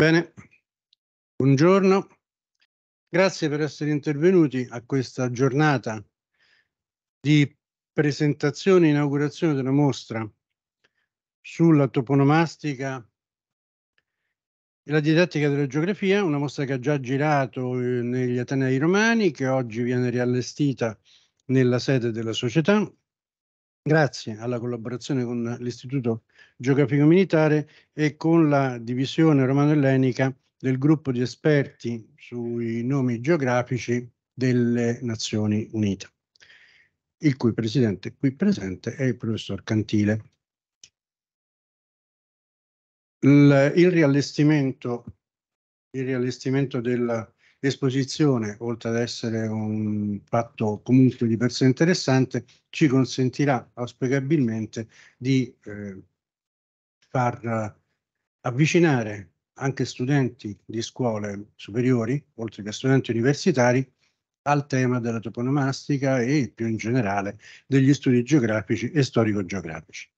Bene, buongiorno. Grazie per essere intervenuti a questa giornata di presentazione e inaugurazione della mostra sulla toponomastica e la didattica della geografia, una mostra che ha già girato eh, negli Atenei Romani, che oggi viene riallestita nella sede della società grazie alla collaborazione con l'Istituto Geografico Militare e con la divisione romano-ellenica del gruppo di esperti sui nomi geografici delle Nazioni Unite, il cui presidente qui presente è il professor Cantile. Il, il riallestimento, il riallestimento della l'esposizione, oltre ad essere un fatto comunque di per sé interessante, ci consentirà auspicabilmente di eh, far avvicinare anche studenti di scuole superiori, oltre che studenti universitari, al tema della toponomastica e più in generale degli studi geografici e storico-geografici.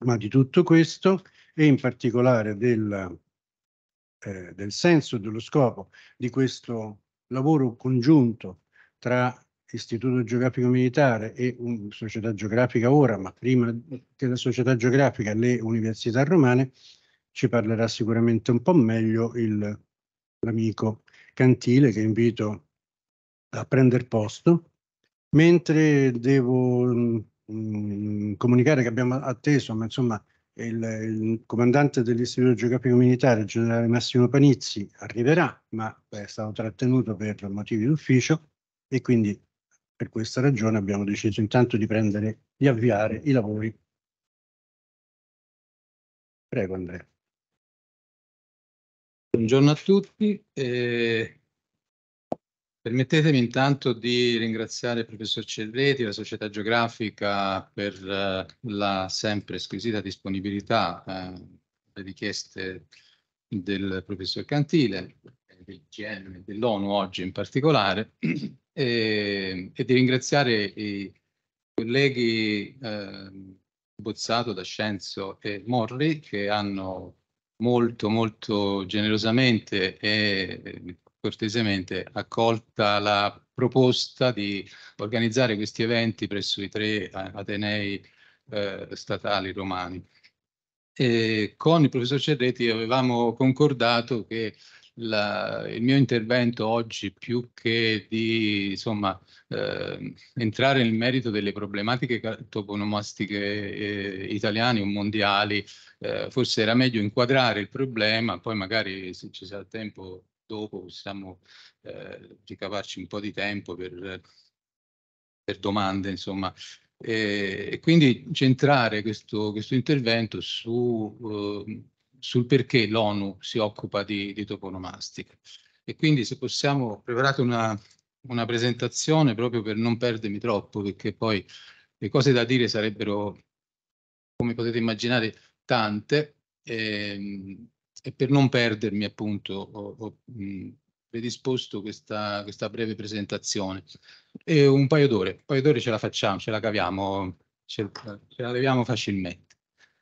Ma di tutto questo e in particolare del eh, del senso e dello scopo di questo lavoro congiunto tra Istituto Geografico Militare e un, Società Geografica ora, ma prima che la Società Geografica, le università romane, ci parlerà sicuramente un po' meglio l'amico Cantile che invito a prendere posto, mentre devo mh, mm, mm, comunicare che abbiamo atteso, ma insomma il, il comandante dell'Istituto Geografico Militare, il generale Massimo Panizzi, arriverà, ma beh, è stato trattenuto per motivi d'ufficio e quindi per questa ragione abbiamo deciso intanto di prendere, di avviare i lavori. Prego Andrea. Buongiorno a tutti. Eh, Permettetemi intanto di ringraziare il professor Cerreti, la Società Geografica, per eh, la sempre squisita disponibilità eh, alle richieste del professor Cantile, del GM dell'ONU oggi in particolare, e, e, di ringraziare i colleghi eh, Bozzato, D'Ascenzo e Morri che hanno molto molto generosamente e cortesemente accolta la proposta di organizzare questi eventi presso i tre eh, Atenei eh, statali romani. E con il professor Cerretti avevamo concordato che la, il mio intervento oggi, più che di insomma, eh, entrare nel merito delle problematiche toponomastiche eh, italiane o mondiali, eh, forse era meglio inquadrare il problema, poi magari se ci sarà tempo dopo possiamo eh, ricavarci un po' di tempo per, per domande, insomma. E, e quindi centrare questo, questo intervento su, eh, sul perché l'ONU si occupa di, di toponomastica. E quindi se possiamo, ho una, una presentazione proprio per non perdermi troppo, perché poi le cose da dire sarebbero, come potete immaginare, tante. Eh, e per non perdermi appunto ho, ho predisposto questa, questa, breve presentazione. E un paio d'ore, un paio d'ore ce la facciamo, ce la caviamo, ce, ce la leviamo facilmente.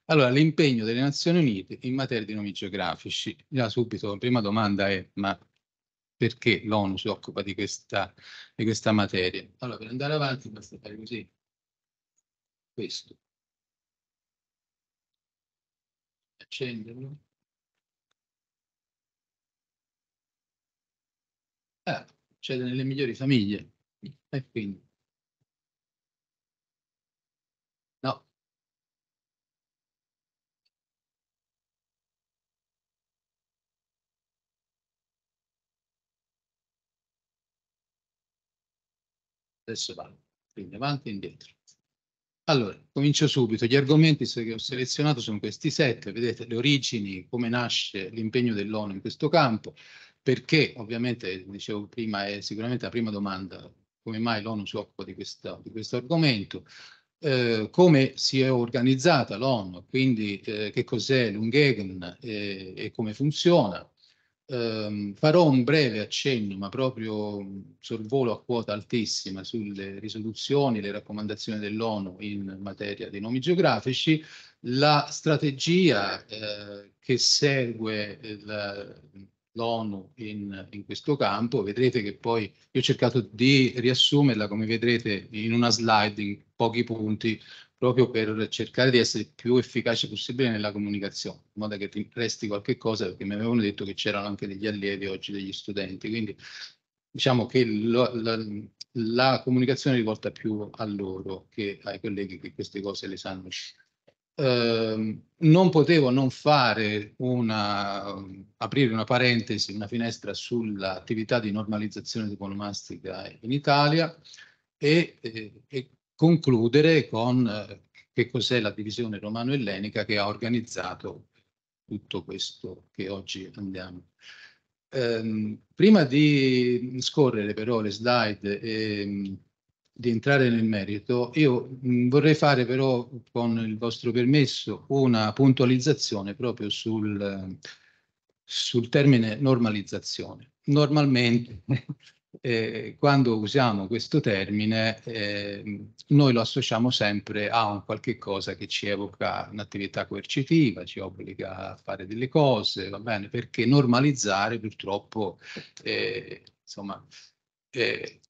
Allora, l'impegno delle Nazioni Unite in materia di nomi geografici. Già subito la prima domanda è, ma perché l'ONU si occupa di questa, di questa materia? Allora, per andare avanti basta fare così. Questo. Accenderlo. Eh, c'è nelle migliori famiglie. E quindi? No. Adesso vado, quindi avanti e indietro. Allora, comincio subito. Gli argomenti che ho selezionato sono questi sette, vedete le origini, come nasce l'impegno dell'ONU in questo campo, perché ovviamente, dicevo prima, è sicuramente la prima domanda, come mai l'ONU si occupa di, questa, di questo argomento, eh, come si è organizzata l'ONU, quindi eh, che cos'è l'Ungegen e, eh, e, come funziona. Eh, farò un breve accenno, ma proprio sorvolo a quota altissima, sulle risoluzioni, le raccomandazioni dell'ONU in materia di nomi geografici, la strategia eh, che segue la, l'ONU in, in, questo campo. Vedrete che poi io ho cercato di riassumerla, come vedrete, in una slide, in pochi punti, proprio per cercare di essere più efficace possibile nella comunicazione, in modo che ti resti qualche cosa, perché mi avevano detto che c'erano anche degli allievi oggi, degli studenti. Quindi diciamo che lo, la, la comunicazione è rivolta più a loro che ai colleghi che queste cose le sanno uscire eh, non potevo non fare una, aprire una parentesi, una finestra sull'attività di normalizzazione diplomastica in Italia e, e, eh, e concludere con eh, che cos'è la divisione romano-ellenica che ha organizzato tutto questo che oggi andiamo. Ehm, prima di scorrere però le slide e di entrare nel merito, io mh, vorrei fare però, con il vostro permesso, una puntualizzazione proprio sul, sul termine normalizzazione. Normalmente Eh, quando usiamo questo termine eh, noi lo associamo sempre a un qualche cosa che ci evoca un'attività coercitiva, ci obbliga a fare delle cose, va bene? Perché normalizzare purtroppo eh, insomma, eh,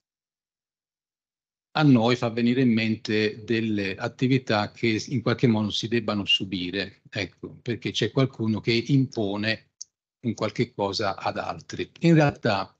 a noi fa venire in mente delle attività che in qualche modo si debbano subire, ecco, perché c'è qualcuno che impone un qualche cosa ad altri. In realtà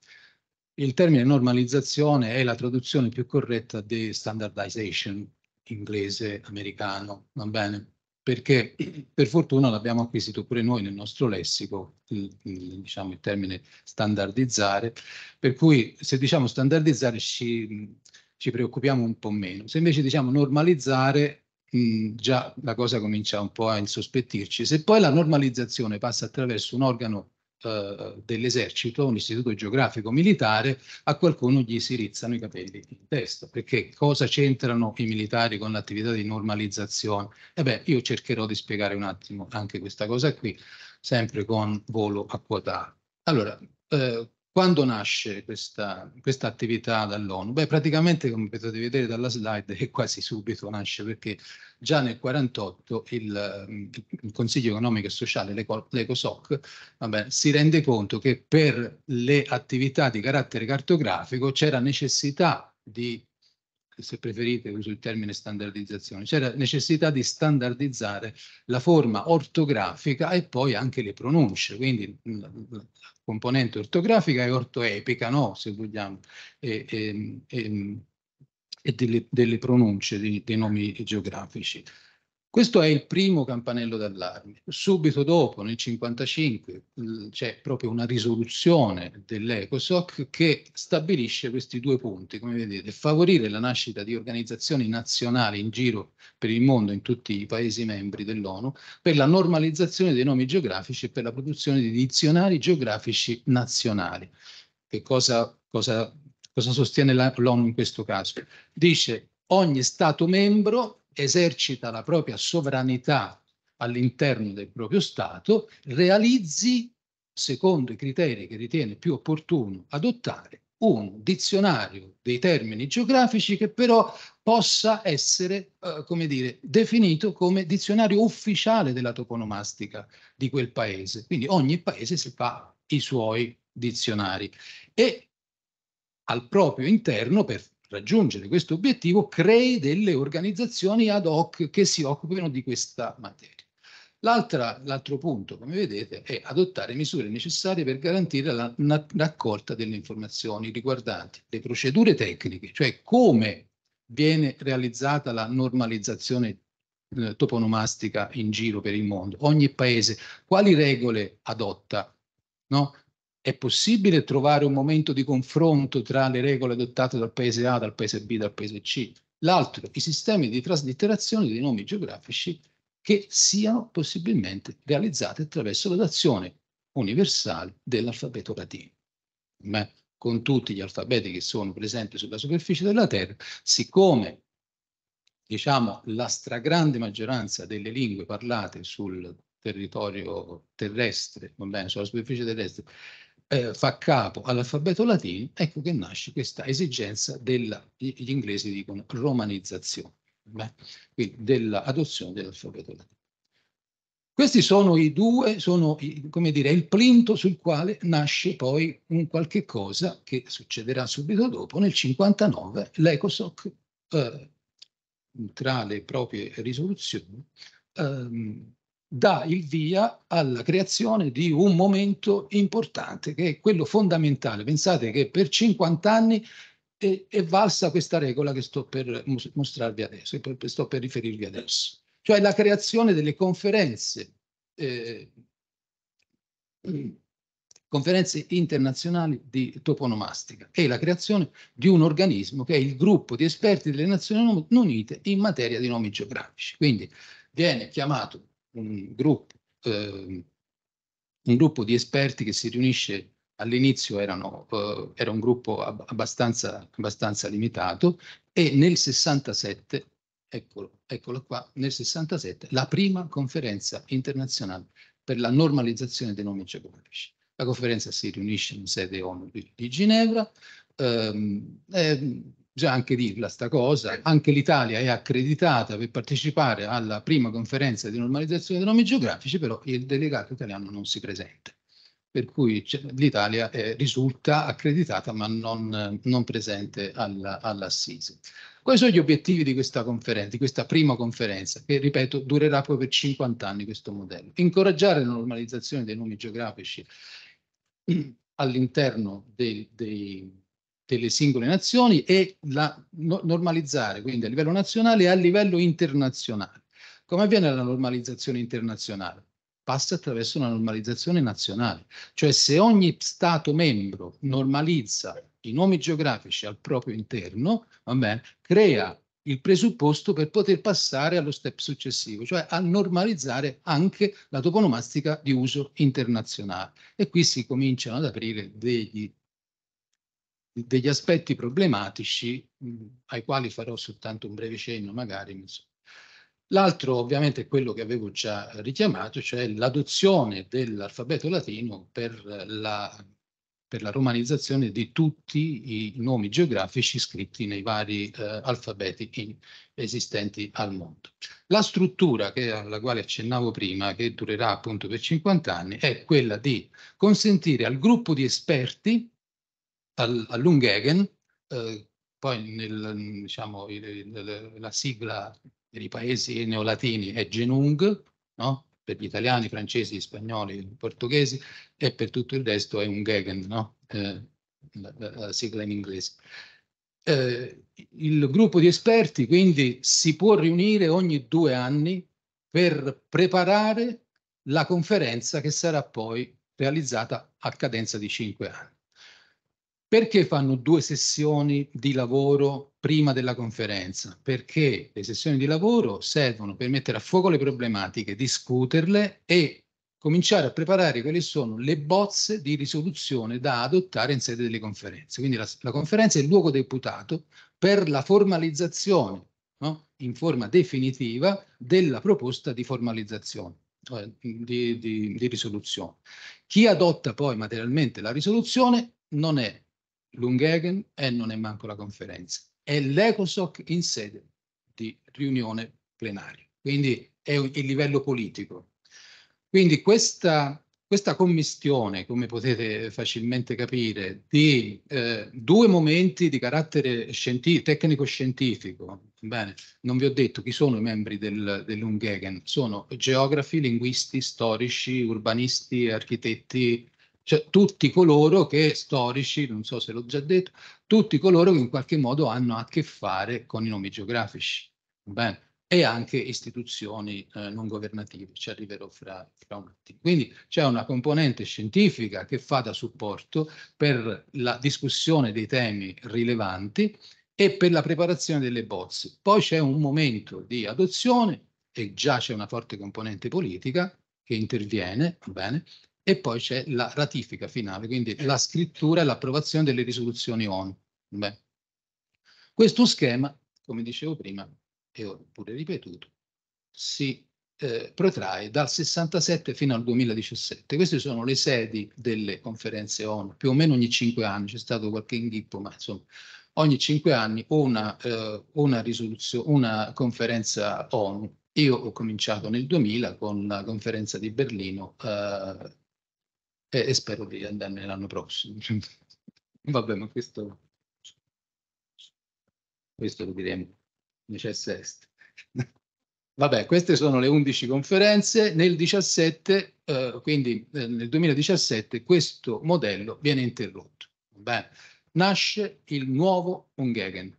il termine normalizzazione è la traduzione più corretta di standardization inglese americano, va bene? Perché per fortuna l'abbiamo acquisito pure noi nel nostro lessico, il, il, diciamo il termine standardizzare, per cui se diciamo standardizzare ci ci preoccupiamo un po' meno. Se invece diciamo normalizzare, mh, mm, già la cosa comincia un po' a insospettirci. Se poi la normalizzazione passa attraverso un organo eh, dell'esercito, un istituto geografico militare, a qualcuno gli si rizzano i capelli in testa, perché cosa c'entrano i militari con l'attività di normalizzazione? E eh beh, io cercherò di spiegare un attimo anche questa cosa qui, sempre con volo a quota. Allora, eh, quando nasce questa, questa attività dall'ONU? Beh, praticamente, come potete vedere dalla slide, è quasi subito nasce, perché già nel 1948 il, mm, il, Consiglio economico e sociale, l'ECOSOC, si rende conto che per le attività di carattere cartografico c'era necessità di, se preferite uso il termine standardizzazione, c'era necessità di standardizzare la forma ortografica e poi anche le pronunce, quindi mm, componente ortografica e ortoepica, no? se vogliamo, e, e, e, e delle, delle, pronunce di, dei nomi geografici. Questo è il primo campanello d'allarme. Subito dopo, nel 1955, c'è proprio una risoluzione dell'ECOSOC che stabilisce questi due punti, come vedete, favorire la nascita di organizzazioni nazionali in giro per il mondo, in tutti i paesi membri dell'ONU, per la normalizzazione dei nomi geografici e per la produzione di dizionari geografici nazionali. Che cosa, cosa, cosa sostiene l'ONU in questo caso? Dice ogni Stato membro esercita la propria sovranità all'interno del proprio Stato, realizzi, secondo i criteri che ritiene più opportuno adottare, un dizionario dei termini geografici che però possa essere, eh, come dire, definito come dizionario ufficiale della toponomastica di quel paese. Quindi ogni paese si fa i suoi dizionari e al proprio interno, per raggiungere questo obiettivo crei delle organizzazioni ad hoc che si occupino di questa materia. l'altro punto, come vedete, è adottare misure necessarie per garantire la raccolta delle informazioni riguardanti le procedure tecniche, cioè come viene realizzata la normalizzazione eh, toponomastica in giro per il mondo, ogni paese, quali regole adotta, no? È possibile trovare un momento di confronto tra le regole adottate dal paese A, dal paese B, dal paese C? L'altro, i sistemi di traslitterazione dei nomi geografici che siano possibilmente realizzati attraverso l'adozione universale dell'alfabeto latino. Ma con tutti gli alfabeti che sono presenti sulla superficie della Terra, siccome diciamo, la stragrande maggioranza delle lingue parlate sul territorio terrestre, bene, sulla superficie terrestre, eh, fa capo all'alfabeto latino, ecco che nasce questa esigenza della, gli inglesi dicono romanizzazione, beh, quindi dell'adozione dell'alfabeto latino. Questi sono i due, sono come dire, il plinto sul quale nasce poi un qualche cosa che succederà subito dopo, nel 59 l'ECOSOC eh, tra le proprie risoluzioni ehm, dà il via alla creazione di un momento importante, che è quello fondamentale. Pensate che per 50 anni è, è valsa questa regola che sto per mostrarvi adesso, che per, sto per riferirvi adesso, cioè la creazione delle conferenze, eh, mm, conferenze internazionali di toponomastica e la creazione di un organismo che è il gruppo di esperti delle Nazioni Unite in materia di nomi geografici. Quindi viene chiamato un gruppo, eh, un gruppo di esperti che si riunisce all'inizio erano, eh, era un gruppo abbastanza, abbastanza, limitato e nel 67, eccolo, eccolo qua, nel 67 la prima conferenza internazionale per la normalizzazione dei nomi geografici. La conferenza si riunisce in sede ONU di, di Ginevra, ehm, eh, bisogna anche dirla sta cosa, anche l'Italia è accreditata per partecipare alla prima conferenza di normalizzazione dei nomi geografici, però il delegato italiano non si presenta. Per cui cioè, l'Italia eh, risulta accreditata ma non, non presente all'assise. Quali sono gli obiettivi di questa conferenza, di questa prima conferenza, che ripeto durerà poi per 50 anni questo modello? Incoraggiare la normalizzazione dei nomi geografici all'interno dei, dei delle singole nazioni e la, no, normalizzare quindi a livello nazionale e a livello internazionale. Come avviene la normalizzazione internazionale? Passa attraverso una normalizzazione nazionale, cioè se ogni Stato membro normalizza i nomi geografici al proprio interno, va bene, crea il presupposto per poter passare allo step successivo, cioè a normalizzare anche la toponomastica di uso internazionale. E qui si cominciano ad aprire degli degli aspetti problematici mh, mm, ai quali farò soltanto un breve cenno magari. L'altro ovviamente è quello che avevo già richiamato, cioè l'adozione dell'alfabeto latino per la, per la, romanizzazione di tutti i nomi geografici scritti nei vari eh, alfabeti in, esistenti al mondo. La struttura che, alla quale accennavo prima, che durerà appunto per 50 anni, è quella di consentire al gruppo di esperti al, all'Ungegen, eh, poi nel, diciamo, il, il, la sigla per i paesi neolatini è Genung, no? per gli italiani, i francesi, gli spagnoli, i portoghesi, e per tutto il resto è Ungegen, no? eh, la, la, sigla in inglese. Eh, il gruppo di esperti quindi si può riunire ogni due anni per preparare la conferenza che sarà poi realizzata a cadenza di cinque anni. Perché fanno due sessioni di lavoro prima della conferenza? Perché le sessioni di lavoro servono per mettere a fuoco le problematiche, discuterle e cominciare a preparare quelle sono le bozze di risoluzione da adottare in sede delle conferenze. Quindi la, la conferenza è il luogo deputato per la formalizzazione no? in forma definitiva della proposta di formalizzazione. Cioè di, di, di risoluzione. Chi adotta poi materialmente la risoluzione non è l'Unghegan e non è manco la conferenza, è l'ECOSOC in sede di riunione plenaria, quindi è il livello politico. Quindi questa, questa commistione, come potete facilmente capire, di eh, due momenti di carattere tecnico-scientifico, bene, non vi ho detto chi sono i membri del, dell'Unghegan, sono geografi, linguisti, storici, urbanisti, architetti, cioè tutti coloro che, storici, non so se l'ho già detto, tutti coloro che in qualche modo hanno a che fare con i nomi geografici, bene? e anche istituzioni eh, non governative, ci arriverò fra, fra un attimo. Quindi c'è una componente scientifica che fa da supporto per la discussione dei temi rilevanti e per la preparazione delle bozze. Poi c'è un momento di adozione e già c'è una forte componente politica che interviene, bene, e poi c'è la ratifica finale, quindi la scrittura e l'approvazione delle risoluzioni ONU. Beh. Questo schema, come dicevo prima, e ho pure ripetuto, si eh, protrae dal 67 fino al 2017. Queste sono le sedi delle conferenze ONU, più o meno ogni cinque anni, c'è stato qualche inghippo, ma insomma, ogni cinque anni una, eh, una, una conferenza ONU. Io ho cominciato nel 2000 con la conferenza di Berlino eh, e, e spero di andarmene l'anno prossimo. Vabbè, ma questo, questo lo diremo, necessa est. Vabbè, queste sono le 11 conferenze, nel 17, eh, quindi eh, nel 2017 questo modello viene interrotto. Bene. Nasce il nuovo Ungegen.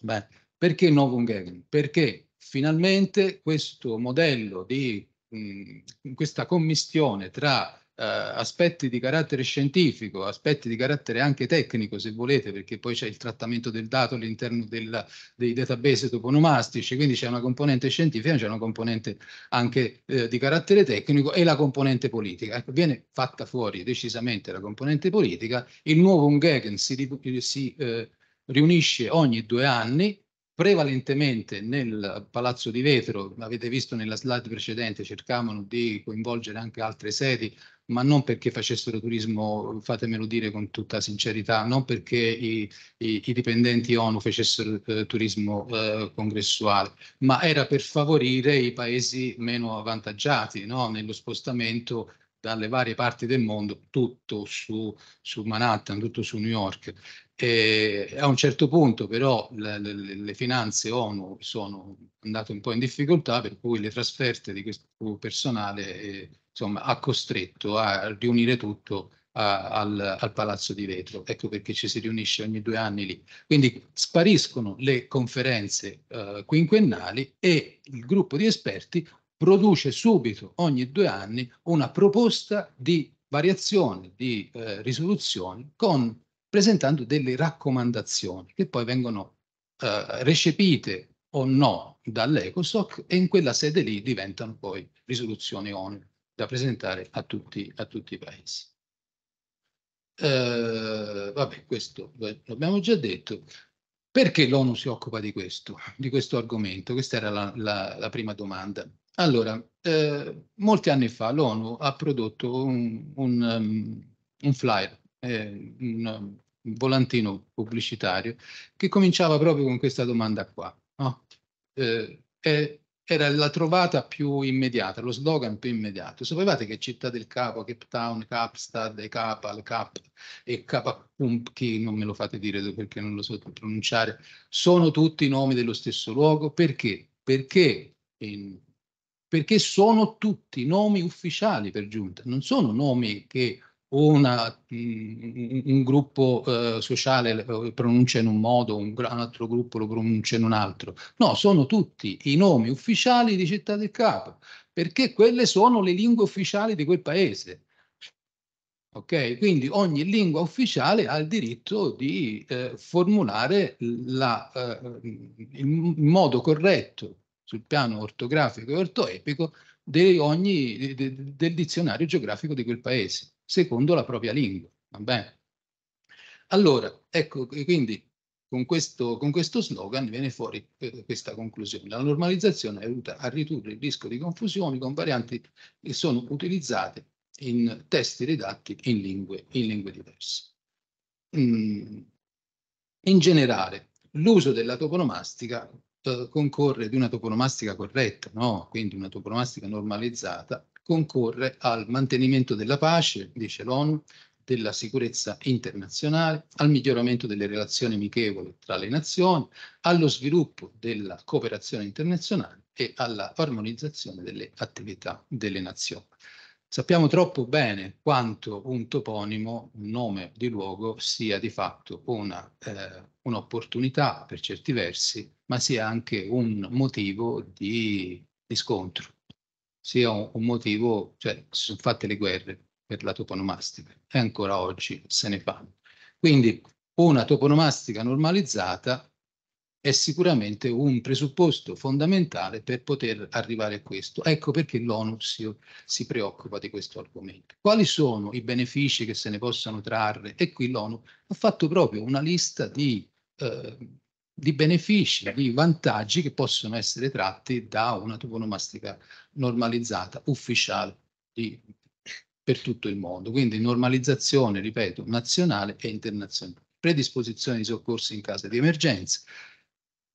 Bene. Perché nuovo Ungegen? Perché finalmente questo modello di mh, mm, questa commistione tra eh, aspetti di carattere scientifico, aspetti di carattere anche tecnico se volete, perché poi c'è il trattamento del dato all'interno dei database toponomastici, quindi c'è una componente scientifica, c'è una componente anche eh, di carattere tecnico e la componente politica. Ecco, viene fatta fuori decisamente la componente politica, il nuovo Ungegen si, si eh, riunisce ogni due anni prevalentemente nel Palazzo di Vetro, avete visto nella slide precedente, cercavano di coinvolgere anche altre sedi, ma non perché facessero turismo, fatemelo dire con tutta sincerità, non perché i, i, i dipendenti ONU facessero eh, turismo eh, congressuale, ma era per favorire i paesi meno avvantaggiati no? nello spostamento dalle varie parti del mondo, tutto su, su Manhattan, tutto su New York. E a un certo punto però le, le, le, finanze ONU sono andate un po' in difficoltà, per cui le trasferte di questo personale... Eh, insomma, ha costretto a riunire tutto a, al, al, Palazzo di Vetro. Ecco perché ci si riunisce ogni due anni lì. Quindi spariscono le conferenze eh, quinquennali e il gruppo di esperti produce subito, ogni due anni, una proposta di variazione, di eh, risoluzioni, con, presentando delle raccomandazioni che poi vengono eh, recepite o no dall'ECOSOC e in quella sede lì diventano poi risoluzioni ONU da presentare a tutti, a tutti i paesi. Eh, vabbè, questo l'abbiamo già detto. Perché l'ONU si occupa di questo, di questo argomento? Questa era la, la, la prima domanda. Allora, eh, molti anni fa l'ONU ha prodotto un, un, um, un flyer, eh, un, un, um, volantino pubblicitario che cominciava proprio con questa domanda qua. No? Eh, è era la trovata più immediata, lo slogan più immediato. Sapevate che Città del Capo, Cape Town, Capstad, Capal, Cap e Capapumki, non me lo fate dire perché non lo so pronunciare, sono tutti nomi dello stesso luogo. Perché? Perché, in, perché sono tutti nomi ufficiali per giunta, non sono nomi che una, mm, un gruppo eh, sociale lo eh, pronuncia in un modo, un, un, altro gruppo lo pronuncia in un altro. No, sono tutti i nomi ufficiali di città del capo, perché quelle sono le lingue ufficiali di quel paese. Ok, Quindi ogni lingua ufficiale ha il diritto di eh, formulare la, eh, in modo corretto sul piano ortografico e ortoepico di ogni, de, del dizionario geografico di quel paese secondo la propria lingua. Va bene? Allora, ecco, quindi con questo, con questo, slogan viene fuori eh, questa conclusione. La normalizzazione aiuta a ridurre il rischio di confusioni con varianti che sono utilizzate in testi redatti in lingue, in lingue diverse. Mm. In generale, l'uso della toponomastica eh, concorre di una toponomastica corretta, no? quindi una toponomastica normalizzata, concorre al mantenimento della pace, dice l'ONU, della sicurezza internazionale, al miglioramento delle relazioni amichevoli tra le nazioni, allo sviluppo della cooperazione internazionale e alla armonizzazione delle attività delle nazioni. Sappiamo troppo bene quanto un toponimo, un nome di luogo, sia di fatto eh, un'opportunità eh, un per certi versi, ma sia anche un motivo di, di scontro sia un, un motivo, cioè si sono fatte le guerre per la toponomastica e ancora oggi se ne fanno. Quindi una toponomastica normalizzata è sicuramente un presupposto fondamentale per poter arrivare a questo. Ecco perché l'ONU si, si, preoccupa di questo argomento. Quali sono i benefici che se ne possano trarre? E qui l'ONU ha fatto proprio una lista di eh, di benefici, di vantaggi che possono essere tratti da una toponomastica normalizzata, ufficiale di, per tutto il mondo. Quindi normalizzazione, ripeto, nazionale e internazionale. Predisposizione di soccorsi in caso di emergenza,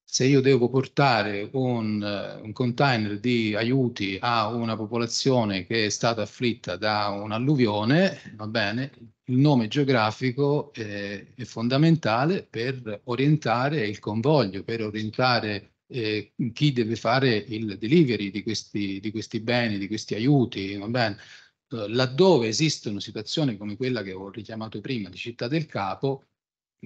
se io devo portare un, eh, un, container di aiuti a una popolazione che è stata afflitta da un'alluvione, va bene, il nome geografico è, eh, è fondamentale per orientare il convoglio, per orientare eh, chi deve fare il delivery di questi, di questi beni, di questi aiuti, va bene. Eh, laddove esistono situazioni come quella che ho richiamato prima di Città del Capo,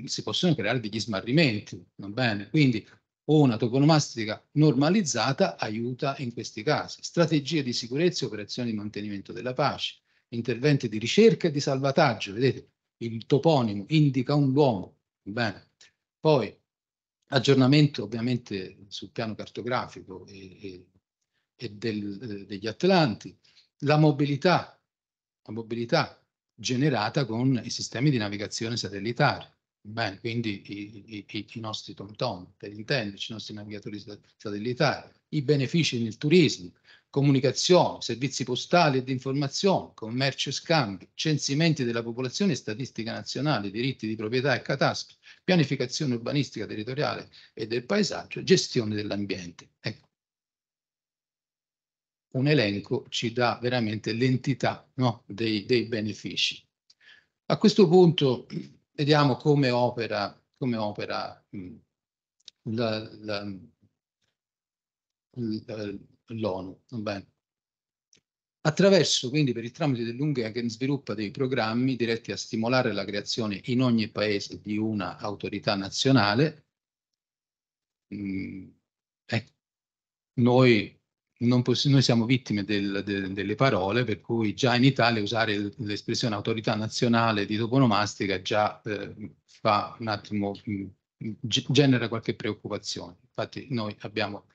si possono creare degli smarrimenti, va bene? Quindi o una toconomastica normalizzata aiuta in questi casi. Strategie di sicurezza e operazioni di mantenimento della pace, interventi di ricerca e di salvataggio, vedete, il toponimo indica un luogo, bene. Poi aggiornamento ovviamente sul piano cartografico e, e, e del, eh, degli Atlanti, la mobilità, la mobilità generata con i sistemi di navigazione satellitare, Beh, quindi i, i, i nostri TomTom, per intenderci, i nostri navigatori satellitari, i benefici nel turismo, comunicazione, servizi postali e di informazione, commercio e scambi, censimenti della popolazione e statistica nazionale, diritti di proprietà e catastrofi, pianificazione urbanistica territoriale e del paesaggio, gestione dell'ambiente. Ecco. Un elenco ci dà veramente l'entità no, dei, dei benefici. A questo punto vediamo come opera, come opera mm, mm, l'ONU. Attraverso, quindi, per il tramite dell'Unghegan sviluppa dei programmi diretti a stimolare la creazione in ogni paese di una autorità nazionale. Mh, mm, eh, ecco. Noi non poss- noi siamo vittime del, de- delle parole, per cui già in Italia usare l'espressione autorità nazionale di toponomastica già eh, fa un attimo, mh, mm, genera qualche preoccupazione. Infatti noi abbiamo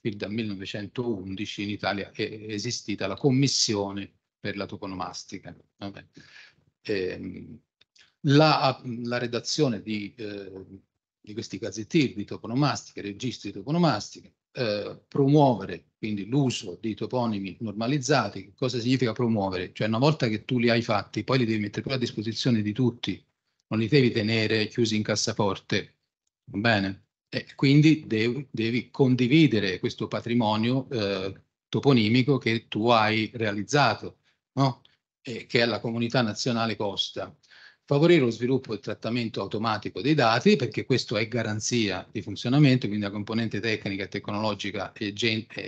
fin dal 1911 in Italia è esistita la commissione per la toponomastica. Eh, la, la, redazione di, eh, di questi gazzettieri di toponomastica, registri di toponomastica, eh, promuovere quindi l'uso dei toponimi normalizzati, cosa significa promuovere? Cioè una volta che tu li hai fatti, poi li devi mettere a disposizione di tutti, non li devi tenere chiusi in cassaforte, va bene? E quindi devi, devi condividere questo patrimonio eh, toponimico che tu hai realizzato, no? che è la comunità nazionale Costa favorire lo sviluppo e il trattamento automatico dei dati, perché questo è garanzia di funzionamento, quindi la componente tecnica e tecnologica eh,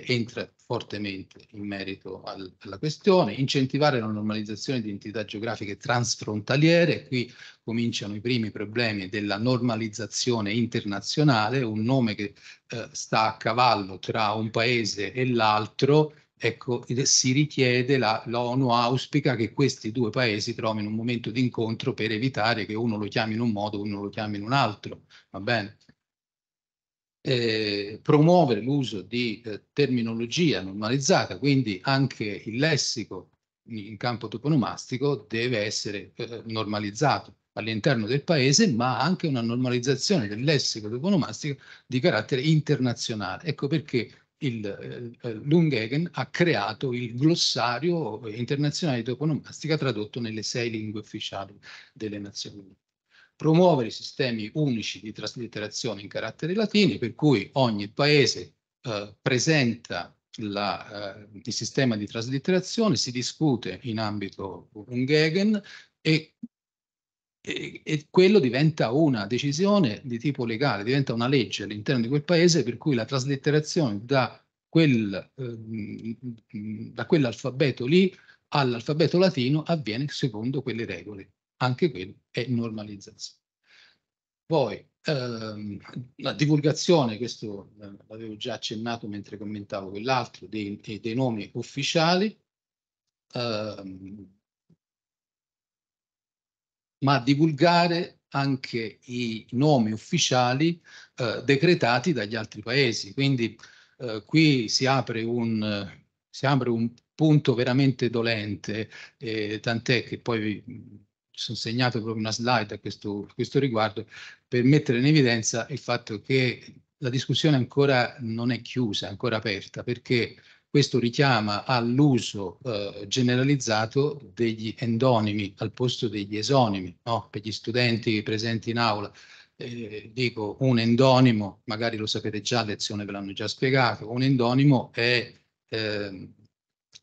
entra fortemente in merito al, alla questione, incentivare la normalizzazione di entità geografiche transfrontaliere, qui cominciano i primi problemi della normalizzazione internazionale, un nome che eh, sta a cavallo tra un paese e l'altro, Ecco, si richiede, l'ONU auspica che questi due paesi trovino un momento di incontro per evitare che uno lo chiami in un modo, uno lo chiami in un altro, va bene? Eh, promuovere l'uso di eh, terminologia normalizzata, quindi anche il lessico in campo toponomastico deve essere eh, normalizzato all'interno del paese, ma anche una normalizzazione del lessico toponomastico di carattere internazionale. Ecco perché il, eh, eh Lunghagen ha creato il glossario internazionale di toponomastica tradotto nelle sei lingue ufficiali delle Nazioni Unite. Promuovere sistemi unici di traslitterazione in caratteri latini, per cui ogni paese eh, presenta la, eh, il sistema di traslitterazione, si discute in ambito Lunghagen e e, e, quello diventa una decisione di tipo legale, diventa una legge all'interno di quel paese per cui la traslitterazione da, quel, eh, da quell'alfabeto lì all'alfabeto latino avviene secondo quelle regole. Anche quello è normalizzazione. Poi ehm, la divulgazione, questo eh, l'avevo già accennato mentre commentavo quell'altro, dei, dei, nomi ufficiali. Ehm, ma divulgare anche i nomi ufficiali eh, decretati dagli altri paesi. Quindi eh, qui si apre, un, si apre, un, punto veramente dolente, eh, tant'è che poi vi sono segnato proprio una slide a questo, a questo riguardo, per mettere in evidenza il fatto che la discussione ancora non è chiusa, è ancora aperta, perché questo richiama all'uso eh, generalizzato degli endonimi al posto degli esonimi. No? Per gli studenti presenti in aula eh, dico un endonimo, magari lo sapete già, a lezione ve l'hanno già spiegato, un endonimo è, eh,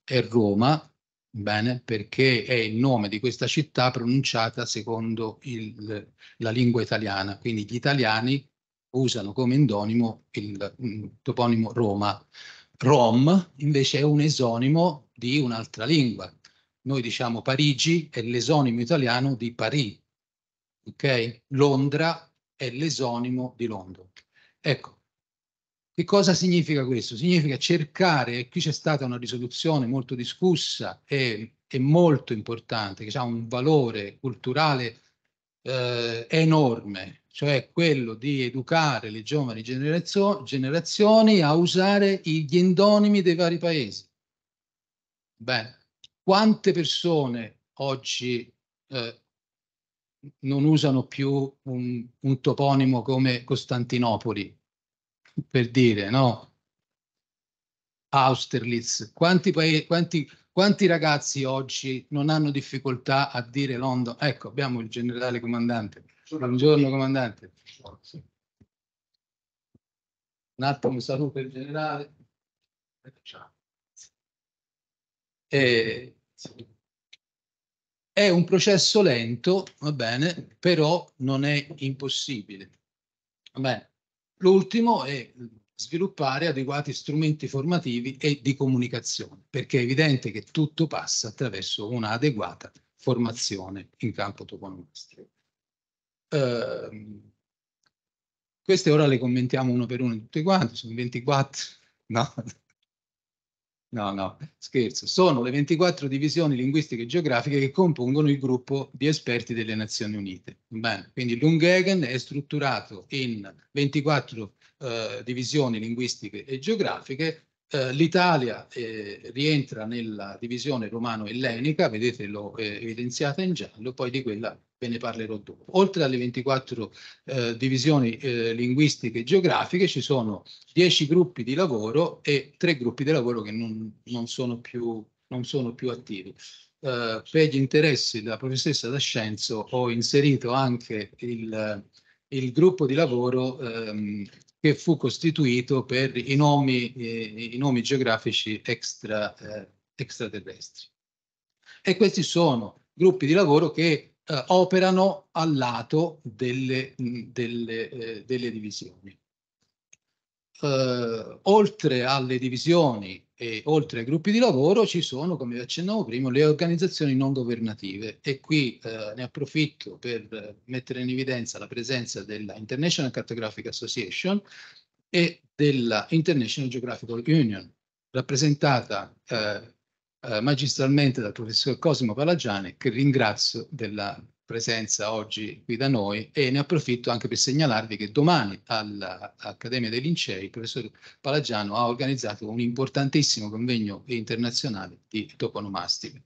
è Roma, Bene, perché è il nome di questa città pronunciata secondo il, la lingua italiana, quindi gli italiani usano come endonimo il, il mm, toponimo Roma. Rom invece è un esonimo di un'altra lingua. Noi diciamo Parigi è l'esonimo italiano di Paris, ok? Londra è l'esonimo di Londra. Ecco, che cosa significa questo? Significa cercare, e qui c'è stata una risoluzione molto discussa e, e molto importante, che ha un valore culturale eh, enorme, cioè quello di educare le giovani generazio generazioni a usare gli endonimi dei vari paesi. Bene, quante persone oggi eh, non usano più un, un, toponimo come Costantinopoli, per dire, no? Austerlitz. Quanti, quanti, quanti, ragazzi oggi non hanno difficoltà a dire Londra? Ecco, abbiamo il generale comandante. Buongiorno comandante. Un attimo saluto il generale. E... Eh, è un processo lento, va bene, però non è impossibile. L'ultimo è sviluppare adeguati strumenti formativi e di comunicazione, perché è evidente che tutto passa attraverso una adeguata formazione in campo toponomastico. Uh, queste ora le commentiamo uno per uno tutte quante, sono 24, no? No, no, scherzo. Sono le 24 divisioni linguistiche e geografiche che compongono il gruppo di esperti delle Nazioni Unite. Bene, quindi l'Ungegen è strutturato in 24 eh, divisioni linguistiche e geografiche. Eh, L'Italia eh, rientra nella divisione romano-ellenica, vedete l'ho eh, evidenziata in giallo, poi di quella ve ne parlerò dopo. Oltre alle 24 eh, divisioni eh, linguistiche e geografiche ci sono 10 gruppi di lavoro e 3 gruppi di lavoro che non, non, sono, più, non sono, più, attivi. Eh, per gli interessi della professoressa D'Ascenzo ho inserito anche il, il gruppo di lavoro ehm, che fu costituito per i nomi, eh, i nomi geografici extra, eh, extraterrestri. E questi sono gruppi di lavoro che eh, operano al lato delle, mm, delle, eh, delle divisioni. Eh, oltre alle divisioni e oltre ai gruppi di lavoro ci sono, come vi accennavo prima, le organizzazioni non governative e qui eh, ne approfitto per eh, mettere in evidenza la presenza della International Cartographic Association e della International Geographical Union, rappresentata eh, eh, magistralmente dal professor Cosimo Palagiani, che ringrazio della presenza oggi qui da noi e ne approfitto anche per segnalarvi che domani all'Accademia dei Lincei il professor Palagiano ha organizzato un importantissimo convegno internazionale di toponomastiche.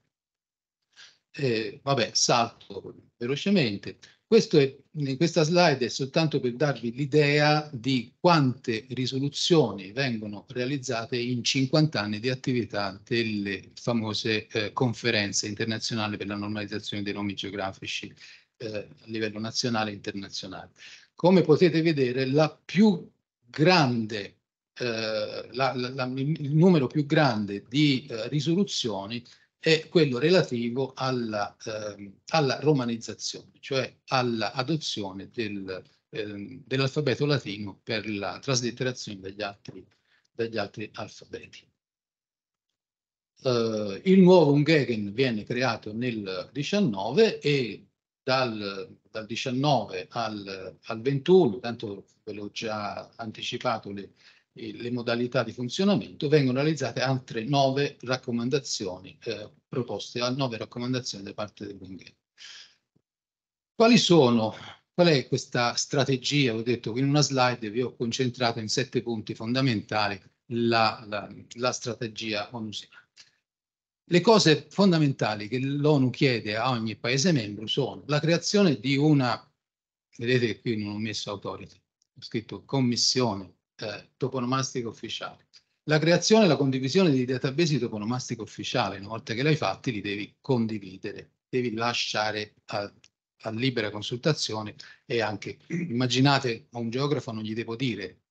Eh, vabbè, salto velocemente. È, in questa slide è soltanto per darvi l'idea di quante risoluzioni vengono realizzate in 50 anni di attività delle famose eh, conferenze internazionali per la normalizzazione dei nomi geografici eh, a livello nazionale e internazionale. Come potete vedere, la più grande, eh, la, la, la, il numero più grande di eh, risoluzioni è quello relativo alla, eh, alla romanizzazione, cioè all'adozione del, eh, dell'alfabeto latino per la traslitterazione degli altri, degli altri alfabeti. Uh, il nuovo Ungegen viene creato nel 19 e dal, dal 19 al, al, 21, tanto ve l'ho già anticipato le, e le modalità di funzionamento, vengono realizzate altre nove raccomandazioni eh, proposte, nove raccomandazioni da parte del Bunghetti. Quali sono? Qual è questa strategia? Ho detto in una slide vi ho concentrato in sette punti fondamentali la, la, la strategia onusiana. Le cose fondamentali che l'ONU chiede a ogni Paese membro sono la creazione di una, vedete qui non ho messo authority, ho scritto commissione eh, toponomastico ufficiale. La creazione e la condivisione di database di toponomastico ufficiale, una volta che l'hai fatti, li devi condividere, devi lasciare a, a libera consultazione e anche, immaginate a un geografo non gli devo dire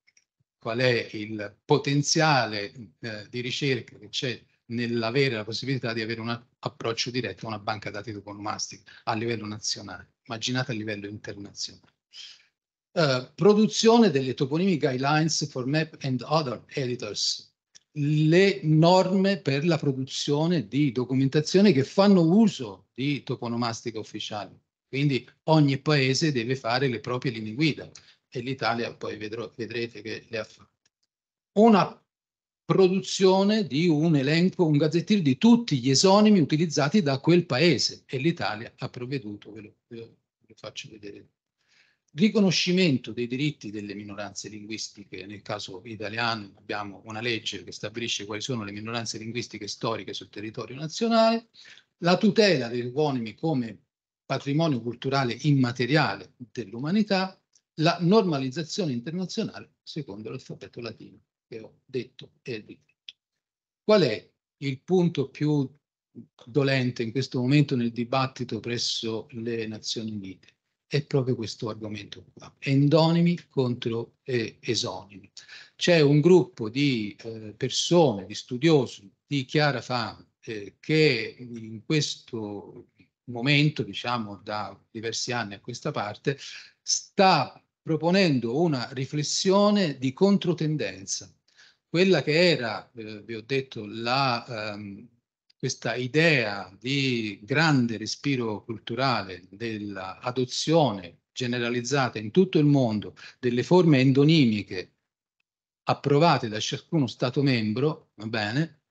qual è il potenziale eh, di ricerca che c'è nell'avere la possibilità di avere un approccio diretto a una banca dati toponomastica a livello nazionale, immaginate a livello internazionale. Eh, produzione delle Toponymy Guidelines for Map and Other Editors, le norme per la produzione di documentazione che fanno uso di toponomastica ufficiale. Quindi ogni paese deve fare le proprie linee guida e l'Italia poi vedrò, vedrete che le ha fatte. Una produzione di un elenco, un gazzettino di tutti gli esonimi utilizzati da quel paese e l'Italia ha provveduto, ve lo, ve lo faccio vedere riconoscimento dei diritti delle minoranze linguistiche, nel caso italiano abbiamo una legge che stabilisce quali sono le minoranze linguistiche storiche sul territorio nazionale, la tutela dei toponimi come patrimonio culturale immateriale dell'umanità, la normalizzazione internazionale secondo l'alfabeto latino che ho detto e ripeto. Qual è il punto più dolente in questo momento nel dibattito presso le Nazioni Unite? è proprio questo argomento qua, endonimi contro eh, esonimi. C'è un gruppo di eh, persone, di studiosi di chiara fama eh, che in questo momento, diciamo da diversi anni a questa parte, sta proponendo una riflessione di controtendenza. Quella che era, eh, vi ho detto, la, ehm, questa idea di grande respiro culturale dell'adozione generalizzata in tutto il mondo delle forme endonimiche approvate da ciascuno Stato membro, va bene,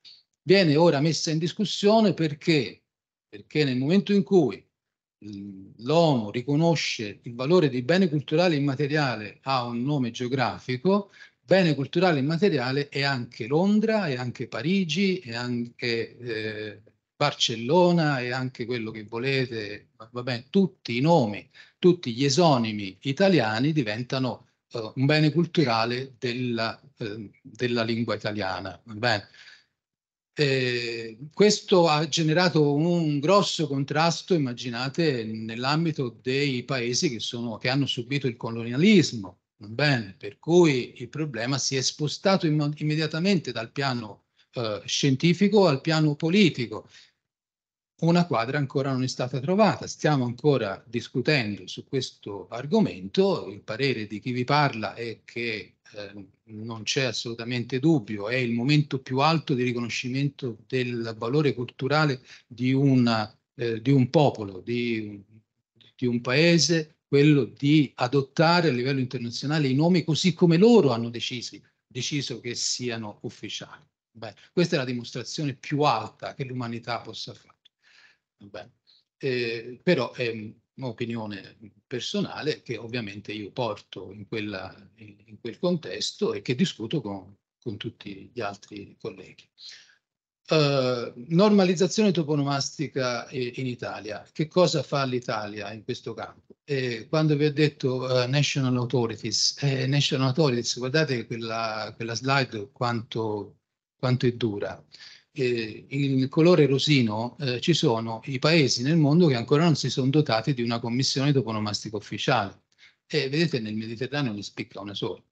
viene ora messa in discussione perché, perché nel momento in cui l'ONU riconosce il valore di bene culturale immateriale a un nome geografico, bene culturale immateriale è anche Londra, è anche Parigi, è anche eh, Barcellona, è anche quello che volete, va bene, tutti i nomi, tutti gli esonimi italiani diventano eh, un bene culturale della, eh, della lingua italiana. Eh, questo ha generato un grosso contrasto, immaginate, nell'ambito dei paesi che, sono, che hanno subito il colonialismo, Bene, per cui il problema si è spostato imm immediatamente dal piano eh, scientifico al piano politico. Una quadra ancora non è stata trovata, stiamo ancora discutendo su questo argomento, il parere di chi vi parla è che eh, non c'è assolutamente dubbio, è il momento più alto di riconoscimento del valore culturale di, una, eh, di un popolo, di, di un paese, quello di adottare a livello internazionale i nomi così come loro hanno deciso, deciso che siano ufficiali. Bene. Questa è la dimostrazione più alta che l'umanità possa fare. Eh, però è un'opinione personale che ovviamente io porto in, quella, in, quel contesto e che discuto con, con tutti gli altri colleghi. Eh, normalizzazione toponomastica in Italia. Che cosa fa l'Italia in questo campo? Eh, quando vi ho detto uh, National Authorities, eh, National Authorities, guardate quella, quella slide quanto, quanto, è dura. Eh, in colore rosino eh, ci sono i paesi nel mondo che ancora non si sono dotati di una commissione toponomastica ufficiale. E vedete nel Mediterraneo ne spicca una sola.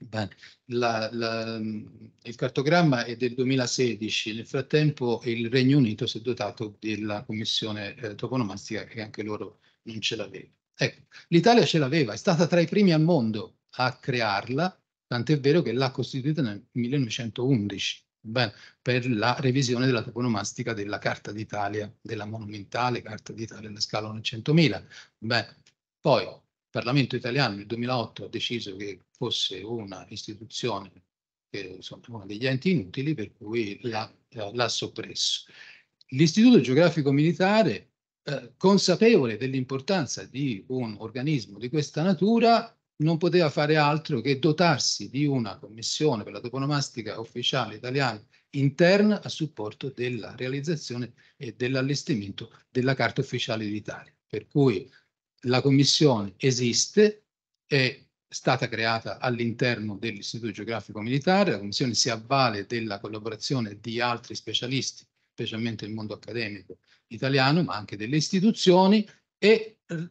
Bene, la, la, il cartogramma è del 2016, nel frattempo il Regno Unito si è dotato della commissione eh, toponomastica che anche loro non ce l'aveva. Ecco, l'Italia ce l'aveva, è stata tra i primi al mondo a crearla, tant'è vero che l'ha costituita nel 1911 bene, per la revisione della toponomastica della Carta d'Italia, della monumentale Carta d'Italia della scala 100.000. poi il Parlamento italiano nel 2008 ha deciso che fosse una istituzione, eh, insomma, uno degli enti inutili, per cui eh, l'ha soppresso. L'Istituto Geografico Militare, eh, consapevole dell'importanza di un organismo di questa natura, non poteva fare altro che dotarsi di una commissione per la toponomastica ufficiale italiana interna a supporto della realizzazione e dell'allestimento della carta ufficiale d'Italia. Per cui la commissione esiste, è stata creata all'interno dell'Istituto Geografico Militare, la Commissione si avvale della collaborazione di altri specialisti, specialmente il mondo accademico italiano, ma anche delle istituzioni, e eh,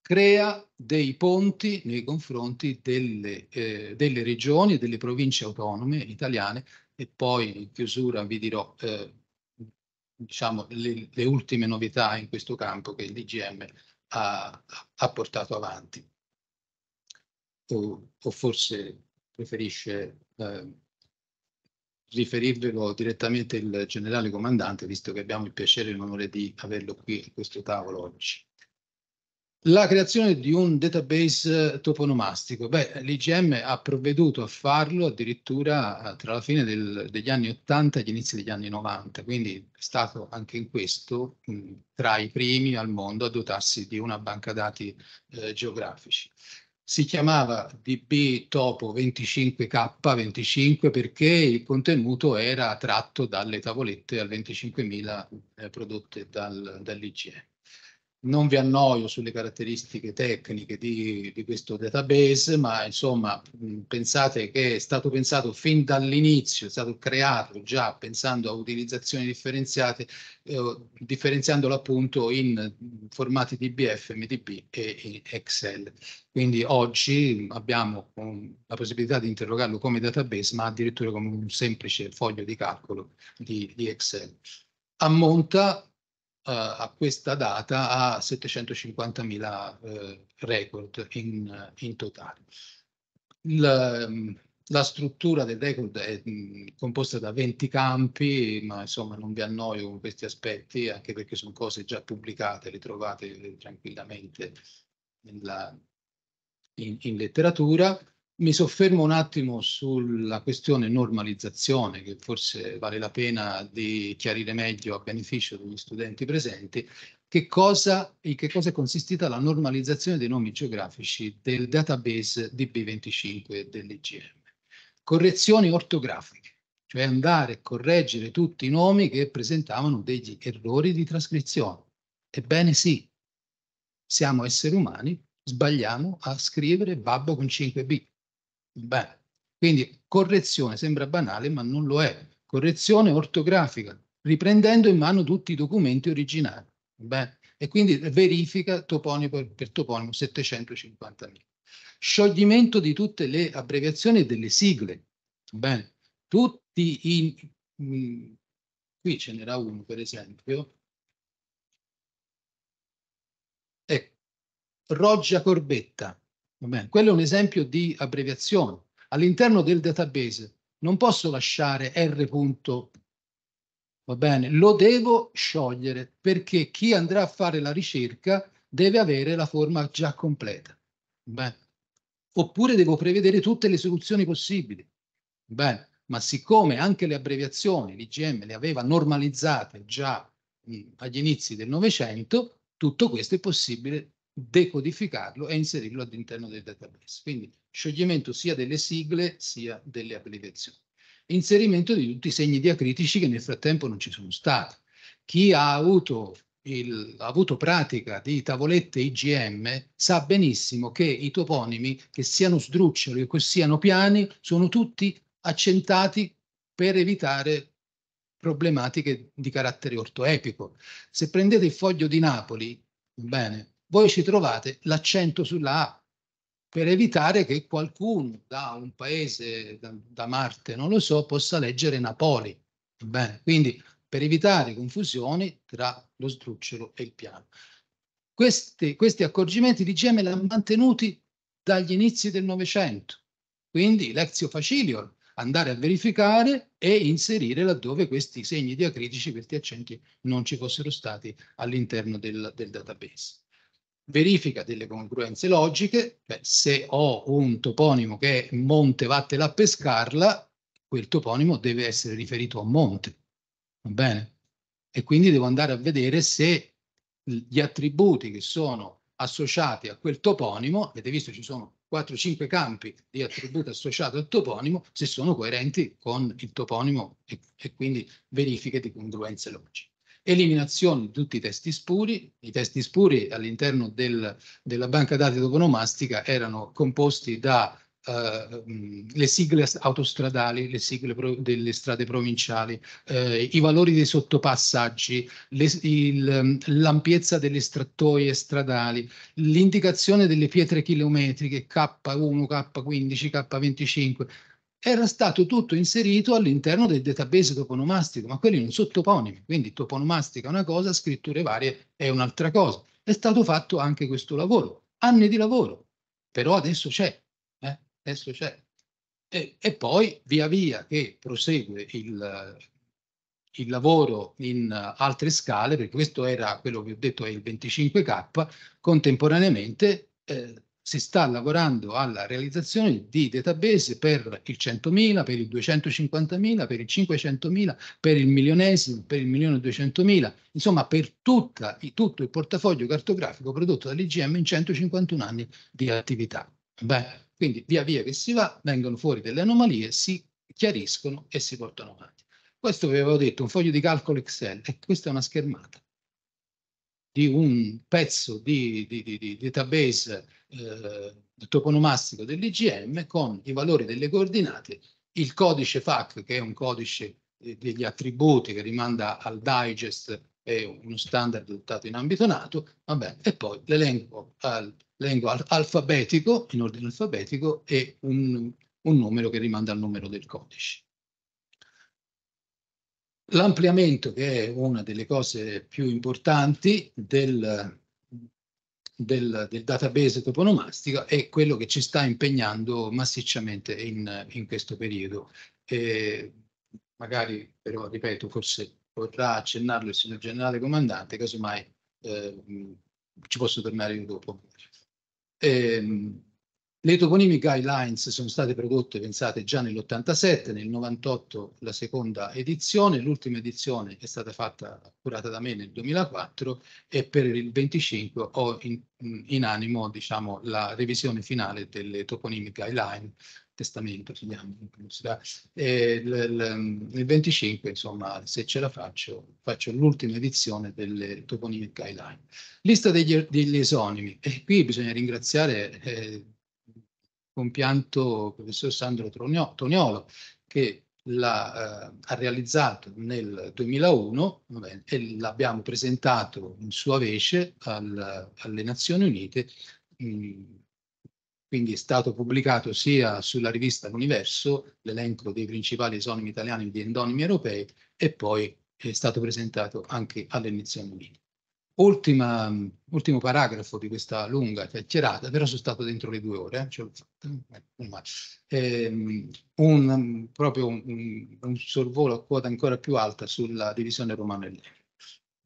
crea dei ponti nei confronti delle, eh, delle regioni e delle province autonome italiane e poi in chiusura vi dirò eh, diciamo, le, le, ultime novità in questo campo che l'IGM ha, ha portato avanti o, o forse preferisce eh, riferirvelo direttamente il generale comandante, visto che abbiamo il piacere e l'onore di averlo qui a questo tavolo oggi. La creazione di un database toponomastico. Beh, l'IGM ha provveduto a farlo addirittura eh, tra la fine del, degli anni 80 e gli inizi degli anni 90, quindi è stato anche in questo mh, tra i primi al mondo a dotarsi di una banca dati eh, geografici si chiamava DB Topo 25K25 perché il contenuto era tratto dalle tavolette al 25.000 eh, prodotte dal, dall'IGE non vi annoio sulle caratteristiche tecniche di, di questo database, ma insomma pensate che è stato pensato fin dall'inizio, è stato creato già pensando a utilizzazioni differenziate, eh, differenziandolo appunto in formati DBF, MDP e in Excel. Quindi oggi abbiamo um, la possibilità di interrogarlo come database, ma addirittura come un semplice foglio di calcolo di, di Excel. Ammonta eh, a questa data a 750.000 eh, record in, in totale. La, mm, la struttura del record è mh, mm, composta da 20 campi, ma insomma non vi annoio con questi aspetti, anche perché sono cose già pubblicate, le trovate tranquillamente nella, in, in, letteratura. Mi soffermo un attimo sulla questione normalizzazione, che forse vale la pena di chiarire meglio a beneficio degli studenti presenti, che cosa, in che cosa è consistita la normalizzazione dei nomi geografici del database DB25 dell'IGM. Correzioni ortografiche, cioè andare a correggere tutti i nomi che presentavano degli errori di trascrizione. Ebbene sì, siamo esseri umani, sbagliamo a scrivere babbo con 5b. Bene. Quindi correzione sembra banale, ma non lo è. Correzione ortografica, riprendendo in mano tutti i documenti originali. Bene. E quindi verifica toponimo per toponimo 750.000. Scioglimento di tutte le abbreviazioni e delle sigle. Bene. Tutti i... Mm, qui ce n'era uno, per esempio. Ecco. Roggia Corbetta quello è un esempio di abbreviazione. All'interno del database non posso lasciare R. Va bene, lo devo sciogliere perché chi andrà a fare la ricerca deve avere la forma già completa. Bene. Oppure devo prevedere tutte le soluzioni possibili. Bene, ma siccome anche le abbreviazioni l'IGM le aveva normalizzate già agli inizi del Novecento, tutto questo è possibile decodificarlo e inserirlo all'interno del database. Quindi scioglimento sia delle sigle sia delle applicazioni. Inserimento di tutti i segni diacritici che nel frattempo non ci sono stati. Chi ha avuto, il, ha avuto pratica di tavolette IGM sa benissimo che i toponimi, che siano sdruccioli o che siano piani, sono tutti accentati per evitare problematiche di carattere ortoepico. Se prendete il foglio di Napoli, bene, voi ci trovate l'accento sulla A per evitare che qualcuno da un paese, da, da Marte, non lo so, possa leggere Napoli. Bene, quindi per evitare confusioni tra lo sdrucciolo e il piano. Questi, questi accorgimenti di li hanno mantenuti dagli inizi del Novecento, quindi lezio facilior, andare a verificare e inserire laddove questi segni diacritici, questi accenti non ci fossero stati all'interno del, del database verifica delle congruenze logiche, cioè se ho un toponimo che è Monte vattela a pescarla, quel toponimo deve essere riferito a Monte, va bene? E quindi devo andare a vedere se gli attributi che sono associati a quel toponimo, avete visto ci sono 4-5 campi di attributo associato al toponimo, se sono coerenti con il toponimo e, e quindi verifiche di congruenze logiche. Eliminazione di tutti i testi spuri. I testi spuri all'interno del, della banca dati toponomastica erano composti da Uh, le sigle autostradali, le sigle delle strade provinciali, uh, i valori dei sottopassaggi, ehm, l'ampiezza delle strattoie stradali, l'indicazione delle pietre chilometriche K1, K15, K25 era stato tutto inserito all'interno del database toponomastico, ma quelli non sono toponimi, quindi toponomastica è una cosa, scritture varie è un'altra cosa. È stato fatto anche questo lavoro, anni di lavoro, però adesso c'è, eh? adesso c'è. E, e, poi via via che prosegue il, il lavoro in altre scale, perché questo era quello che ho detto è il 25K, contemporaneamente eh, si sta lavorando alla realizzazione di database per il 100.000, per il 250.000, per il 500.000, per il milionesimo, per il milione e 200.000, insomma per tutta, tutto il portafoglio cartografico prodotto dall'IGM in 151 anni di attività. Beh, quindi via via che si va, vengono fuori delle anomalie, si chiariscono e si portano avanti. Questo vi avevo detto, un foglio di calcolo Excel, e questa è una schermata di un pezzo di, di, di, di database eh, toponomastico dell'IGM con i valori delle coordinate, il codice FAC, che è un codice eh, degli attributi che rimanda al digest, è uno standard adottato in ambito NATO, vabbè, e poi l'elenco al, alfabetico, in ordine alfabetico, e un, un numero che rimanda al numero del codice. L'ampliamento, che è una delle cose più importanti del, del, del, database toponomastico, è quello che ci sta impegnando massicciamente in, in questo periodo. E magari, però, ripeto, forse potrà accennarlo il signor generale comandante, casomai eh, ci posso tornare io dopo. E, ehm, le toponimi guidelines sono state prodotte, pensate, già nell'87, nel 98 la seconda edizione, l'ultima edizione è stata fatta, curata da me nel 2004 e per il 25 ho in, in animo diciamo, la revisione finale delle toponimi guideline, testamento si chiama, e l, il 25 insomma se ce la faccio faccio l'ultima edizione delle toponimi guideline. Lista degli, degli esonimi e qui bisogna ringraziare... Eh, compianto il professor Sandro Toniolo, che l'ha eh, realizzato nel 2001 bene, e l'abbiamo presentato in sua vece al, alle Nazioni Unite. Mm, quindi è stato pubblicato sia sulla rivista L'Universo, l'elenco dei principali esonimi italiani di endonimi europei, e poi è stato presentato anche alle Nazioni Unite. Ultima, mm, ultimo paragrafo di questa lunga chiacchierata, però sono stato dentro le due ore, eh, ce ehm, un, proprio un, un, sorvolo a quota ancora più alta sulla divisione romana ellenica.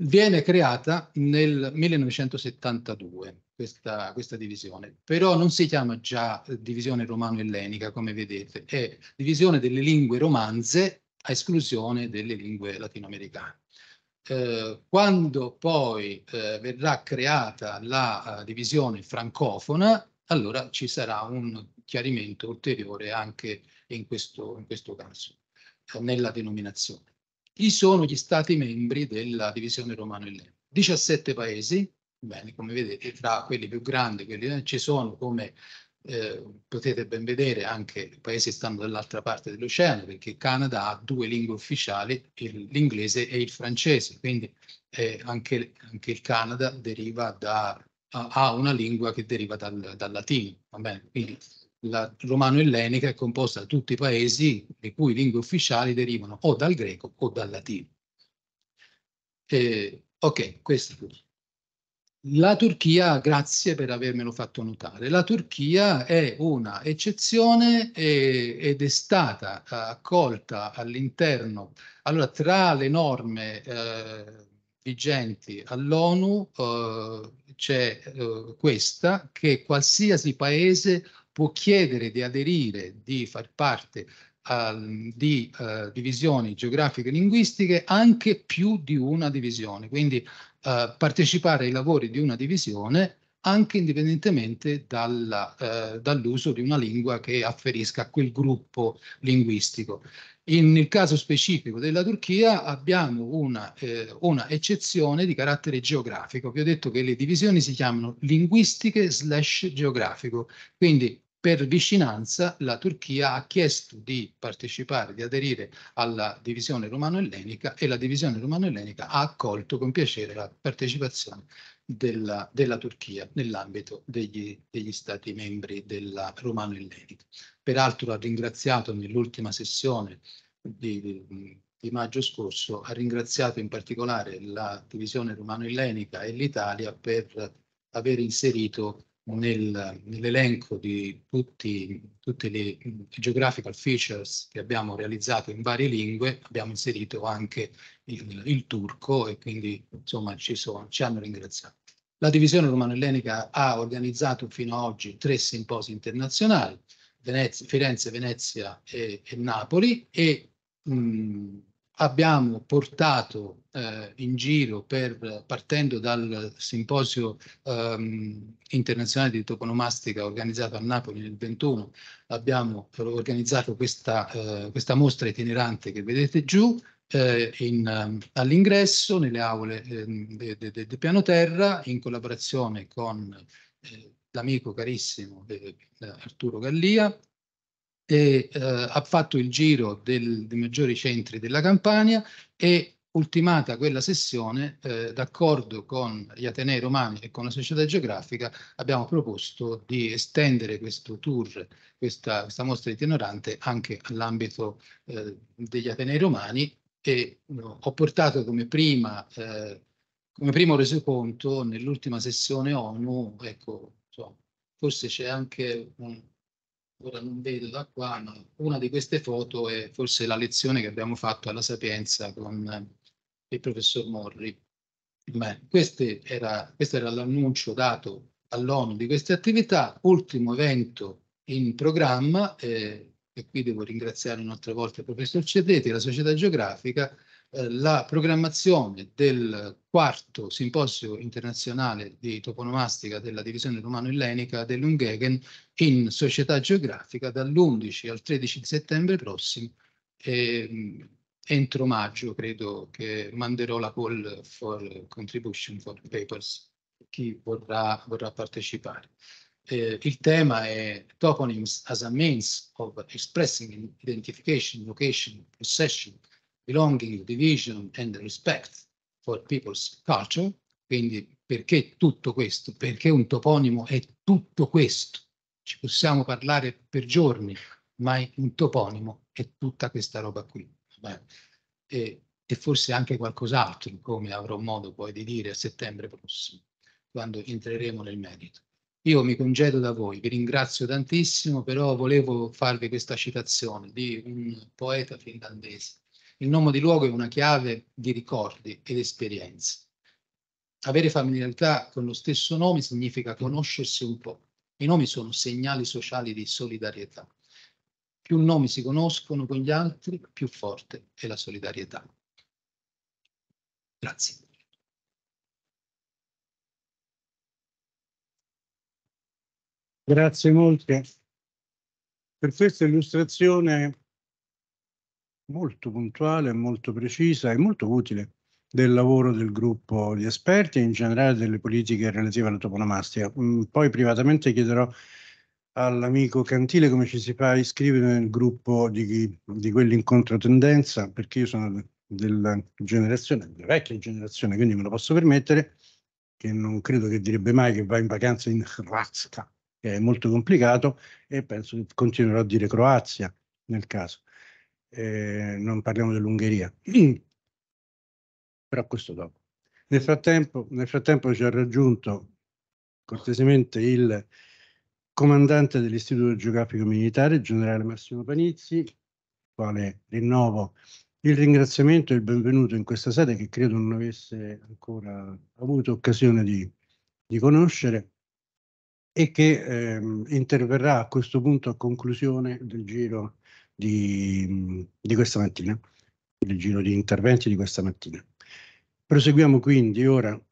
Viene creata nel 1972 questa, questa divisione, però non si chiama già divisione romano-ellenica, come vedete, è divisione delle lingue romanze a esclusione delle lingue latinoamericane. Eh, quando poi eh, verrà creata la uh, divisione francofona, allora ci sarà un chiarimento ulteriore anche in questo, in questo caso, nella denominazione. Chi sono gli stati membri della divisione romano ellenica? 17 paesi, bene, come vedete, tra quelli più grandi, quelli ci sono come eh, potete ben vedere anche paesi stanno dall'altra parte dell'oceano perché il Canada ha due lingue ufficiali, l'inglese e il francese, quindi eh, anche, anche, il Canada deriva da, ha una lingua che deriva dal, dal latino. Quindi la romano-ellenica è composta da tutti i paesi le cui lingue ufficiali derivano o dal greco o dal latino. Eh, ok, questo è tutto. La Turchia, grazie per avermelo fatto notare, la Turchia è una eccezione ed è stata accolta all'interno, allora tra le norme eh, vigenti all'ONU eh, c'è eh, questa che qualsiasi paese può chiedere di aderire, di far parte uh, di uh, divisioni geografiche e linguistiche anche più di una divisione, quindi uh, partecipare ai lavori di una divisione anche indipendentemente eh, dall'uso di una lingua che afferisca a quel gruppo linguistico. In, nel caso specifico della Turchia abbiamo una, eh, una, eccezione di carattere geografico. Vi ho detto che le divisioni si chiamano linguistiche slash geografico, quindi per vicinanza la Turchia ha chiesto di partecipare, di aderire alla divisione romano-ellenica e la divisione romano-ellenica ha accolto con piacere la partecipazione della, della Turchia nell'ambito degli, degli stati membri della romano-ellenica peraltro ha ringraziato nell'ultima sessione di, di, di, maggio scorso, ha ringraziato in particolare la divisione romano-ellenica e l'Italia per aver inserito nel, nell'elenco di tutti, tutte le geographical features che abbiamo realizzato in varie lingue, abbiamo inserito anche il, il turco e quindi insomma ci, sono, ci hanno ringraziato. La divisione romano-ellenica ha organizzato fino ad oggi tre simposi internazionali, Venezia, Firenze, Venezia e, e Napoli e mh, abbiamo portato eh, in giro per, partendo dal simposio ehm, internazionale di toponomastica organizzato a Napoli nel 21, abbiamo organizzato questa, eh, questa mostra itinerante che vedete giù, eh, in, ehm, all'ingresso nelle aule del ehm, de, de piano terra in collaborazione con eh, l'amico carissimo eh, Arturo Gallia, e, eh, ha fatto il giro del, dei maggiori centri della Campania e ultimata quella sessione, eh, d'accordo con gli Atenei Romani e con la Società Geografica, abbiamo proposto di estendere questo tour, questa, questa mostra itinerante, anche all'ambito eh, degli Atenei Romani e no, ho portato come prima... Eh, come primo resoconto nell'ultima sessione ONU, ecco, forse c'è anche un, ora non vedo da qua, ma una di queste foto è forse la lezione che abbiamo fatto alla Sapienza con eh, il professor Morri. Beh, era, questo era l'annuncio dato all'ONU di queste attività, ultimo evento in programma, eh, e qui devo ringraziare un'altra volta il professor Cedreti e la Società Geografica, eh, la programmazione del quarto simposio internazionale di toponomastica della divisione romano-ellenica dell'Ungegen in Società Geografica dall'11 al 13 settembre prossimo. E, ehm, entro maggio credo che manderò la call for contribution for papers chi vorrà, vorrà partecipare. Eh, il tema è Toponyms as a means of expressing identification, location, possession belonging, division and respect for people's culture, quindi perché tutto questo? Perché un toponimo è tutto questo? Ci possiamo parlare per giorni, ma un toponimo è tutta questa roba qui. E, e forse anche qualcos'altro, come avrò modo poi di dire a settembre prossimo, quando entreremo nel merito. Io mi congedo da voi, vi ringrazio tantissimo, però volevo farvi questa citazione di un poeta finlandese il nome di luogo è una chiave di ricordi ed esperienze. Avere familiarità con lo stesso nome significa conoscersi un po'. I nomi sono segnali sociali di solidarietà. Più nomi si conoscono con gli altri, più forte è la solidarietà. Grazie. Grazie molte per questa illustrazione molto puntuale, molto precisa e molto utile del lavoro del gruppo di esperti e in generale delle politiche relative alla toponomastica. Mm, poi privatamente chiederò all'amico Cantile come ci si fa a iscrivere nel gruppo di, di quelli in controtendenza, perché io sono della generazione, della vecchia generazione, quindi me lo posso permettere, che non credo che direbbe mai che va in vacanza in Hrvatska, che è molto complicato, e penso che continuerò a dire Croazia nel caso eh, non parliamo dell'Ungheria, però questo dopo. Nel frattempo, nel frattempo ci ha raggiunto cortesemente il comandante dell'Istituto Geografico Militare, generale Massimo Panizzi, quale rinnovo il ringraziamento e il benvenuto in questa sede che credo non avesse ancora avuto occasione di, di conoscere e che ehm, interverrà a questo punto a conclusione del giro di, di questa mattina, nel giro di interventi di questa mattina. Proseguiamo quindi ora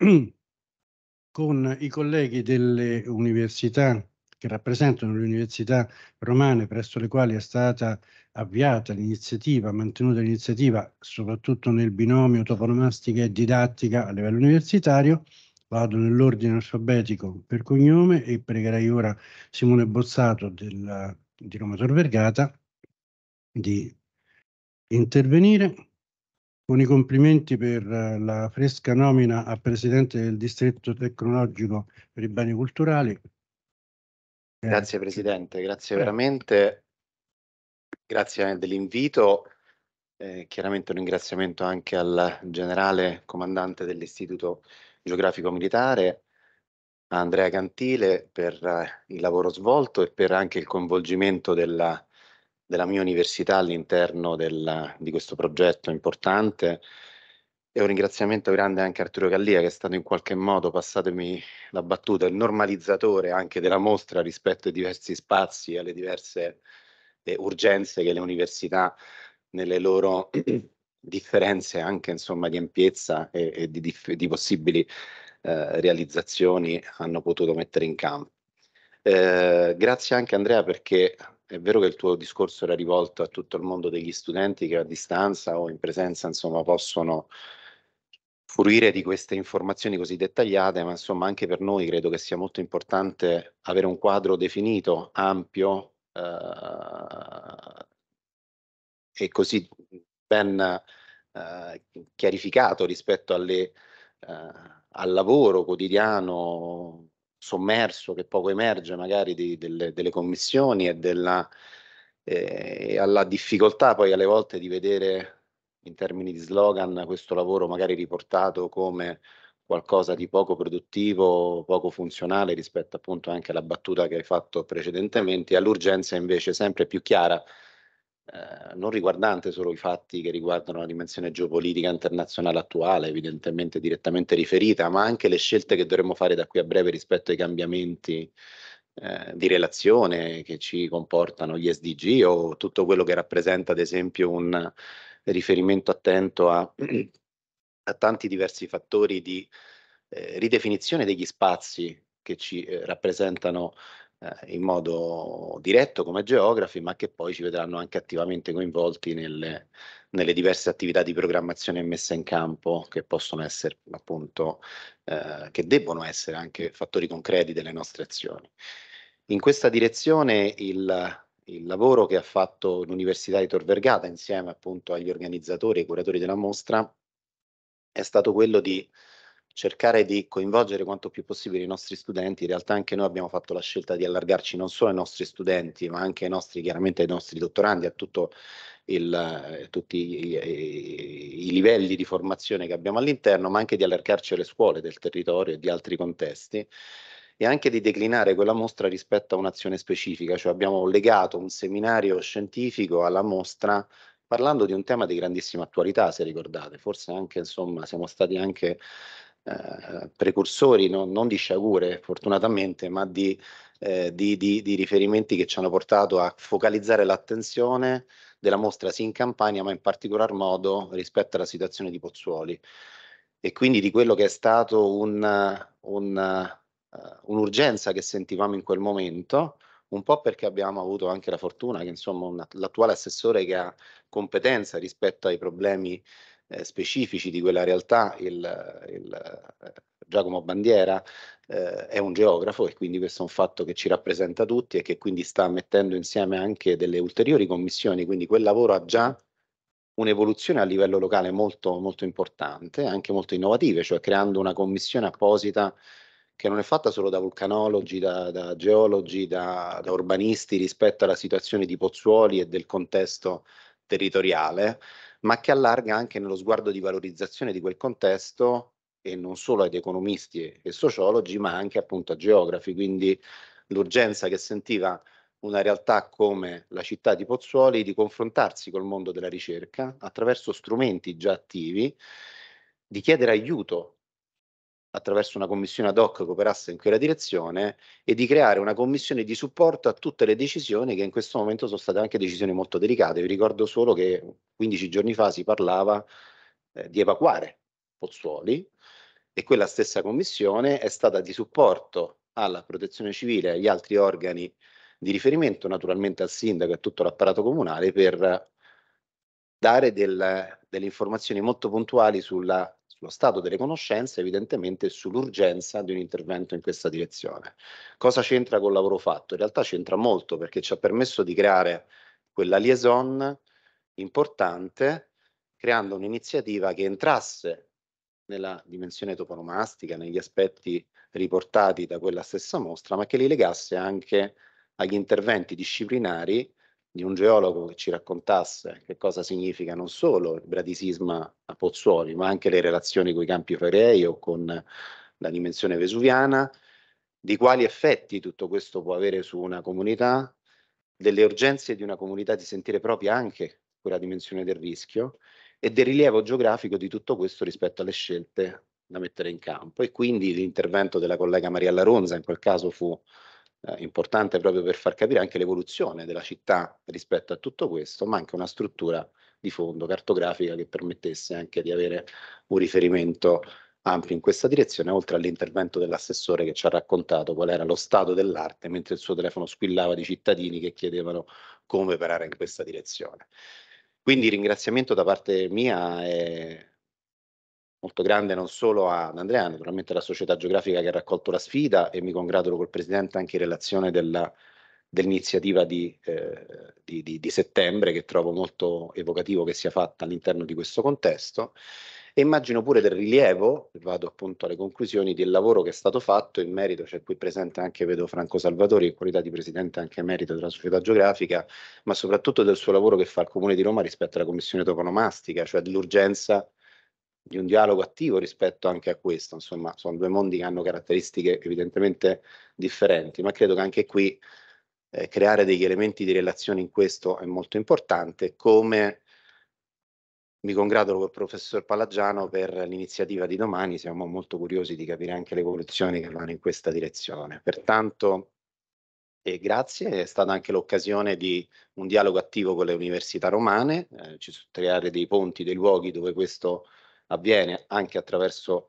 con i colleghi delle università che rappresentano le università romane presso le quali è stata avviata l'iniziativa, mantenuta l'iniziativa soprattutto nel binomio toponomastica e didattica a livello universitario. Vado nell'ordine alfabetico per cognome e pregherei ora Simone Bozzato della, di Roma Tor Vergata di intervenire. Con i complimenti per eh, la fresca nomina a presidente del distretto tecnologico per i beni culturali. Eh, grazie Presidente, grazie eh. veramente, grazie dell'invito, eh, chiaramente un ringraziamento anche al generale comandante dell'Istituto Geografico Militare, Andrea Cantile per eh, il lavoro svolto e per anche il coinvolgimento della della mia università all'interno del, di questo progetto importante e un ringraziamento grande anche a Arturo Gallia che è stato in qualche modo, passatemi la battuta, il normalizzatore anche della mostra rispetto ai diversi spazi e alle diverse eh, urgenze che le università nelle loro differenze anche insomma di ampiezza e, e di, di, possibili eh, realizzazioni hanno potuto mettere in campo. Eh, grazie anche Andrea perché è vero che il tuo discorso era rivolto a tutto il mondo degli studenti che a distanza o in presenza insomma, possono fruire di queste informazioni così dettagliate, ma insomma anche per noi credo che sia molto importante avere un quadro definito, ampio eh, e così ben eh, chiarificato rispetto alle, eh, al lavoro quotidiano sommerso che poco emerge magari di, delle, delle, commissioni e della, eh, alla difficoltà poi alle volte di vedere in termini di slogan questo lavoro magari riportato come qualcosa di poco produttivo, poco funzionale rispetto appunto anche alla battuta che hai fatto precedentemente, all'urgenza invece sempre più chiara eh, non riguardante solo i fatti che riguardano la dimensione geopolitica internazionale attuale, evidentemente direttamente riferita, ma anche le scelte che dovremmo fare da qui a breve rispetto ai cambiamenti eh, di relazione che ci comportano gli SDG o tutto quello che rappresenta, ad esempio, un riferimento attento a, a tanti diversi fattori di eh, ridefinizione degli spazi che ci eh, rappresentano eh, in modo diretto come geografi, ma che poi ci vedranno anche attivamente coinvolti nelle, nelle diverse attività di programmazione messa in campo che possono essere appunto, eh, che debbono essere anche fattori concreti delle nostre azioni. In questa direzione il, il lavoro che ha fatto l'Università di Tor Vergata insieme appunto agli organizzatori e curatori della mostra è stato quello di cercare di coinvolgere quanto più possibile i nostri studenti. In realtà anche noi abbiamo fatto la scelta di allargarci non solo ai nostri studenti, ma anche ai nostri, chiaramente ai nostri dottorandi, a tutto il, eh, tutti i, i, i, livelli di formazione che abbiamo all'interno, ma anche di allargarci alle scuole del territorio e di altri contesti e anche di declinare quella mostra rispetto a un'azione specifica, cioè abbiamo legato un seminario scientifico alla mostra parlando di un tema di grandissima attualità, se ricordate, forse anche insomma siamo stati anche eh, precursori, no, non di sciagure fortunatamente, ma di, eh, di, di, di riferimenti che ci hanno portato a focalizzare l'attenzione della mostra sì in Campania, ma in particolar modo rispetto alla situazione di Pozzuoli e quindi di quello che è stato un, un, uh, un'urgenza che sentivamo in quel momento, un po' perché abbiamo avuto anche la fortuna che insomma una, l'attuale assessore che ha competenza rispetto ai problemi eh, specifici di quella realtà, il, il eh, Giacomo Bandiera eh, è un geografo e quindi questo è un fatto che ci rappresenta tutti e che quindi sta mettendo insieme anche delle ulteriori commissioni, quindi quel lavoro ha già un'evoluzione a livello locale molto, molto importante, anche molto innovativa, cioè creando una commissione apposita che non è fatta solo da vulcanologi, da, da geologi, da, da urbanisti rispetto alla situazione di Pozzuoli e del contesto territoriale, ma che allarga anche nello sguardo di valorizzazione di quel contesto e non solo ad economisti e sociologi, ma anche appunto a geografi. Quindi l'urgenza che sentiva una realtà come la città di Pozzuoli di confrontarsi col mondo della ricerca attraverso strumenti già attivi, di chiedere aiuto attraverso una commissione ad hoc che operasse in quella direzione e di creare una commissione di supporto a tutte le decisioni che in questo momento sono state anche decisioni molto delicate. Vi ricordo solo che 15 giorni fa si parlava eh, di evacuare Pozzuoli e quella stessa commissione è stata di supporto alla protezione civile e agli altri organi di riferimento, naturalmente al sindaco e a tutto l'apparato comunale per dare del, delle informazioni molto puntuali sulla lo stato delle conoscenze evidentemente sull'urgenza di un intervento in questa direzione. Cosa c'entra col lavoro fatto? In realtà c'entra molto perché ci ha permesso di creare quella liaison importante creando un'iniziativa che entrasse nella dimensione toponomastica, negli aspetti riportati da quella stessa mostra, ma che li legasse anche agli interventi disciplinari di un geologo che ci raccontasse che cosa significa non solo il bradisisma a Pozzuoli, ma anche le relazioni con i campi Ferrei o con la dimensione vesuviana, di quali effetti tutto questo può avere su una comunità, delle urgenze di una comunità di sentire propria anche quella dimensione del rischio e del rilievo geografico di tutto questo rispetto alle scelte da mettere in campo. E quindi l'intervento della collega Mariella Ronza in quel caso fu eh, importante proprio per far capire anche l'evoluzione della città rispetto a tutto questo, ma anche una struttura di fondo cartografica che permettesse anche di avere un riferimento ampio in questa direzione, oltre all'intervento dell'assessore che ci ha raccontato qual era lo stato dell'arte, mentre il suo telefono squillava di cittadini che chiedevano come operare in questa direzione. Quindi ringraziamento da parte mia e molto grande non solo ad Andrea, naturalmente alla società geografica che ha raccolto la sfida e mi congratulo col Presidente anche in relazione della, dell'iniziativa di, eh, di, di, di, settembre che trovo molto evocativo che sia fatta all'interno di questo contesto e immagino pure del rilievo, vado appunto alle conclusioni, del lavoro che è stato fatto in merito, c'è cioè qui presente anche vedo Franco Salvatori in qualità di presidente anche emerito della società geografica, ma soprattutto del suo lavoro che fa il Comune di Roma rispetto alla Commissione toponomastica, cioè dell'urgenza di un dialogo attivo rispetto anche a questo, insomma sono due mondi che hanno caratteristiche evidentemente differenti, ma credo che anche qui eh, creare degli elementi di relazione in questo è molto importante, come mi congratulo col professor Palagiano per l'iniziativa di domani, siamo molto curiosi di capire anche le evoluzioni che vanno in questa direzione. Pertanto eh, grazie, è stata anche l'occasione di un dialogo attivo con le università romane, eh, ci sono creare dei ponti, dei luoghi dove questo avviene anche attraverso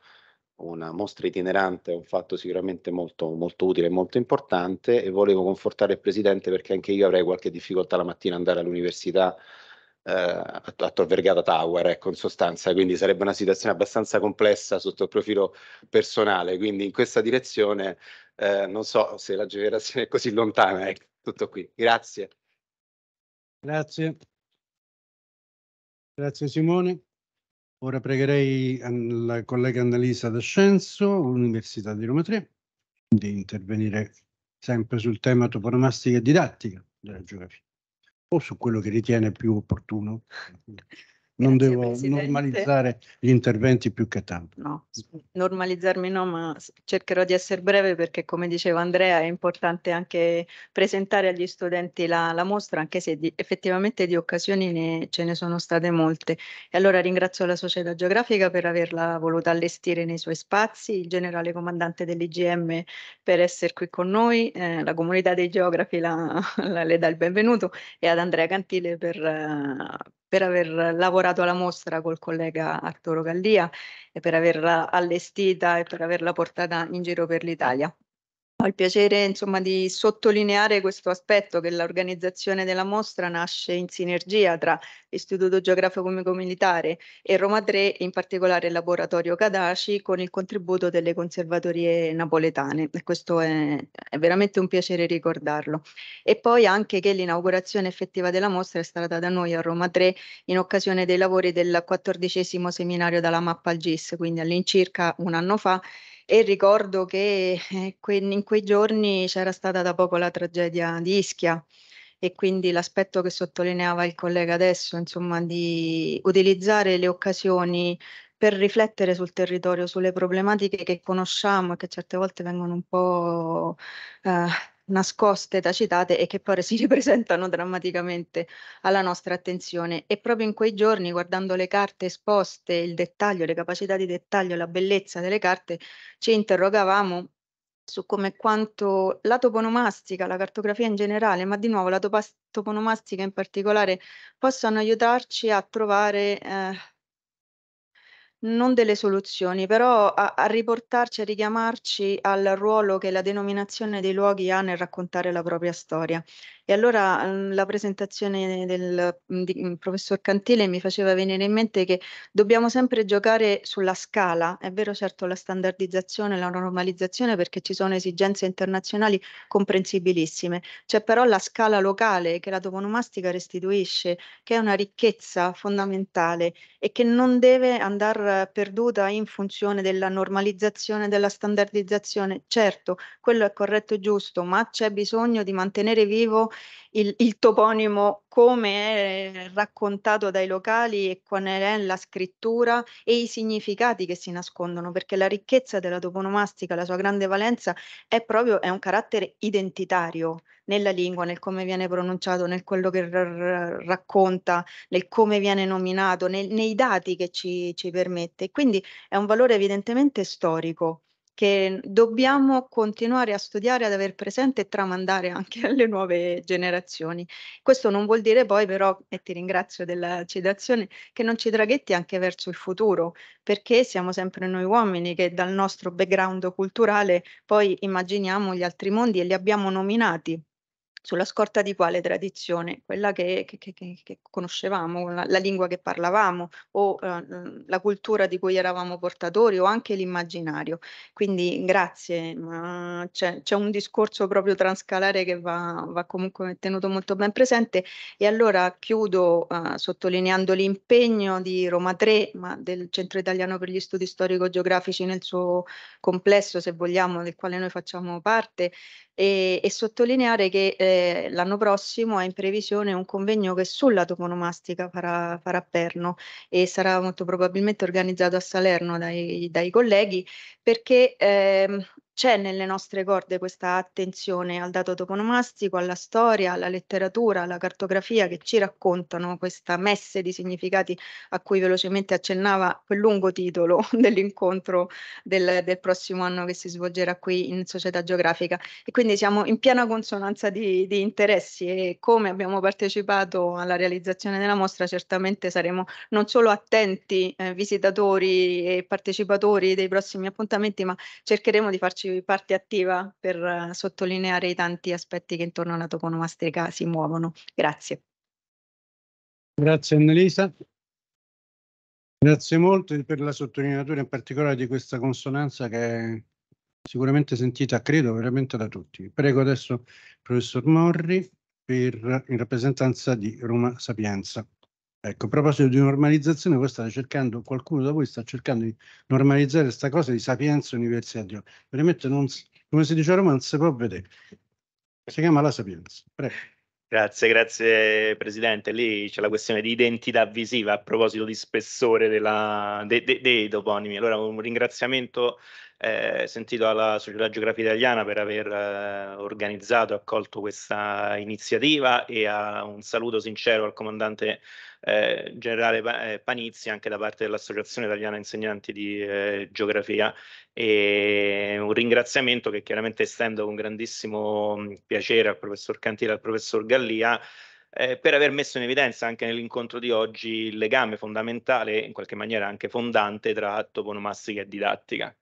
una mostra itinerante è un fatto sicuramente molto, molto utile e molto importante e volevo confortare il Presidente perché anche io avrei qualche difficoltà la mattina ad andare all'università eh, a, a Tor Vergata Tower, ecco in sostanza, quindi sarebbe una situazione abbastanza complessa sotto il profilo personale, quindi in questa direzione eh, non so se la generazione è così lontana, ecco, tutto qui, grazie. Grazie. Grazie Simone. Ora pregherei la collega Annalisa D'Ascenso, Università di Roma 3, di intervenire sempre sul tema toponomastica e didattica della geografia o su quello che ritiene più opportuno non devo Presidente. normalizzare gli interventi più che tanto. No, normalizzarmi no, ma cercherò di essere breve perché come diceva Andrea è importante anche presentare agli studenti la, la mostra, anche se di, effettivamente di occasioni ne, ce ne sono state molte. E allora ringrazio la Società Geografica per averla voluta allestire nei suoi spazi, il generale comandante dell'IGM per essere qui con noi, eh, la comunità dei geografi la, la, le dà il benvenuto e ad Andrea Cantile per... Eh, per aver lavorato alla mostra col collega Arturo Gallia e per averla allestita e per averla portata in giro per l'Italia. Ho il piacere insomma, di sottolineare questo aspetto che l'organizzazione della mostra nasce in sinergia tra l'Istituto Geografico Militare e Roma 3, in particolare il laboratorio Cadaci, con il contributo delle conservatorie napoletane. E questo è, è veramente un piacere ricordarlo. E poi anche che l'inaugurazione effettiva della mostra è stata da noi a Roma 3 in occasione dei lavori del quattordicesimo seminario dalla mappa al GIS, quindi all'incirca un anno fa, e ricordo che eh, in quei giorni c'era stata da poco la tragedia di Ischia e quindi l'aspetto che sottolineava il collega adesso, insomma, di utilizzare le occasioni per riflettere sul territorio, sulle problematiche che conosciamo e che certe volte vengono un po' eh, nascoste, tacitate e che poi si ripresentano drammaticamente alla nostra attenzione. E proprio in quei giorni, guardando le carte esposte, il dettaglio, le capacità di dettaglio, la bellezza delle carte, ci interrogavamo su come quanto la toponomastica, la cartografia in generale, ma di nuovo la toponomastica in particolare, possano aiutarci a trovare eh, non delle soluzioni, però a, a riportarci, a richiamarci al ruolo che la denominazione dei luoghi ha nel raccontare la propria storia. E allora uhm, la presentazione del mhmm, di, mhmm, professor Cantile mi faceva venire in mente che dobbiamo sempre giocare sulla scala, è vero certo la standardizzazione, la normalizzazione perché ci sono esigenze internazionali comprensibilissime, c'è però la scala locale che la toponomastica restituisce, che è una ricchezza fondamentale e che non deve andare perduta in funzione della normalizzazione, della standardizzazione. Certo, quello è corretto e giusto, ma c'è bisogno di mantenere vivo il, il toponimo come è raccontato dai locali e qual è la scrittura e i significati che si nascondono, perché la ricchezza della toponomastica, la sua grande valenza, è proprio è un carattere identitario nella lingua, nel come viene pronunciato, nel quello che r- racconta, nel come viene nominato, nel, nei dati che ci, ci permette. Quindi è un valore evidentemente storico che dobbiamo continuare a studiare, ad aver presente e tramandare anche alle nuove generazioni. Questo non vuol dire poi però, e ti ringrazio della citazione, che non ci traghetti anche verso il futuro, perché siamo sempre noi uomini che dal nostro background culturale poi immaginiamo gli altri mondi e li abbiamo nominati sulla scorta di quale tradizione? Quella che, che, che, che conoscevamo, la, la, lingua che parlavamo o eh, mm, la cultura di cui eravamo portatori o anche l'immaginario. Quindi grazie, ma c'è, c'è un discorso proprio transcalare che va, va, comunque tenuto molto ben presente e allora chiudo eh, sottolineando l'impegno di Roma 3, ma del Centro Italiano per gli Studi Storico-Geografici nel suo complesso, se vogliamo, del quale noi facciamo parte, e, e sottolineare che eh, l'anno prossimo è in previsione un convegno che sulla toponomastica farà, farà Perno e sarà molto probabilmente organizzato a Salerno dai, dai colleghi perché eh, c'è nelle nostre corde questa attenzione al dato toponomastico, alla storia, alla letteratura, alla cartografia che ci raccontano questa messe di significati a cui velocemente accennava quel lungo titolo dell'incontro del, del prossimo anno che si svolgerà qui in Società Geografica. E quindi siamo in piena consonanza di, di interessi e come abbiamo partecipato alla realizzazione della mostra certamente saremo non solo attenti eh, visitatori e partecipatori dei prossimi appuntamenti, ma cercheremo di farci farci parte attiva per eh, sottolineare i tanti aspetti che intorno alla toponomastica si muovono. Grazie. Grazie Annalisa. Grazie molto per la sottolineatura in particolare di questa consonanza che è sicuramente sentita, credo, veramente da tutti. Prego adesso il professor Morri per, in rappresentanza di Roma Sapienza. Ecco, a proposito di normalizzazione, voi state cercando, qualcuno da voi sta cercando di normalizzare questa cosa di sapienza universitaria. Veramente, non, come si dice a Roma, non si può vedere. Si chiama la sapienza. Prego. Grazie, grazie Presidente. Lì c'è la questione di identità visiva a proposito di spessore della, de, de, dei toponimi. Allora un ringraziamento eh, sentito alla Società Geografica Italiana per aver eh, organizzato e accolto questa iniziativa e a, un saluto sincero al comandante eh, generale eh, Panizzi anche da parte dell'Associazione Italiana Insegnanti di eh, Geografia e un ringraziamento che chiaramente estendo con grandissimo mm, piacere al professor Cantile e al professor Gallia eh, per aver messo in evidenza anche nell'incontro di oggi il legame fondamentale, in qualche maniera anche fondante, tra toponomastica e didattica.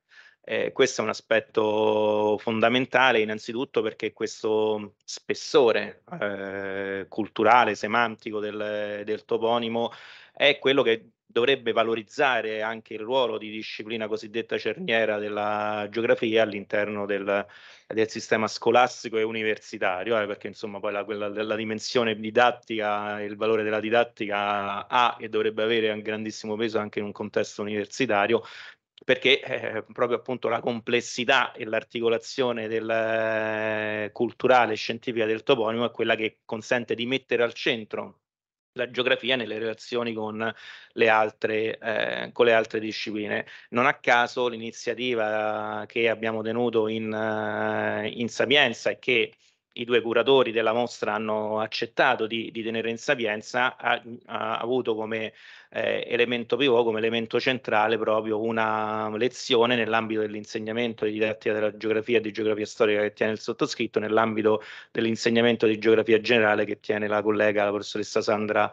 Eh, questo è un aspetto fondamentale innanzitutto perché questo spessore eh, culturale, semantico del, del toponimo è quello che dovrebbe valorizzare anche il ruolo di disciplina cosiddetta cerniera della geografia all'interno del, del sistema scolastico e universitario, eh, perché insomma poi la, quella, la dimensione didattica, e il valore della didattica ha e dovrebbe avere un grandissimo peso anche in un contesto universitario, perché eh, proprio appunto la complessità e l'articolazione del, eh, culturale e scientifica del toponimo è quella che consente di mettere al centro la geografia nelle relazioni con le, altre, eh, con le altre, discipline. Non a caso l'iniziativa che abbiamo tenuto in, eh, in Sapienza e che i due curatori della mostra hanno accettato di, di tenere in sapienza, ha, ha avuto come eh, elemento pivot, come elemento centrale proprio una lezione nell'ambito dell'insegnamento di didattica della geografia e di geografia storica che tiene il sottoscritto, nell'ambito dell'insegnamento di geografia generale che tiene la collega, la professoressa Sandra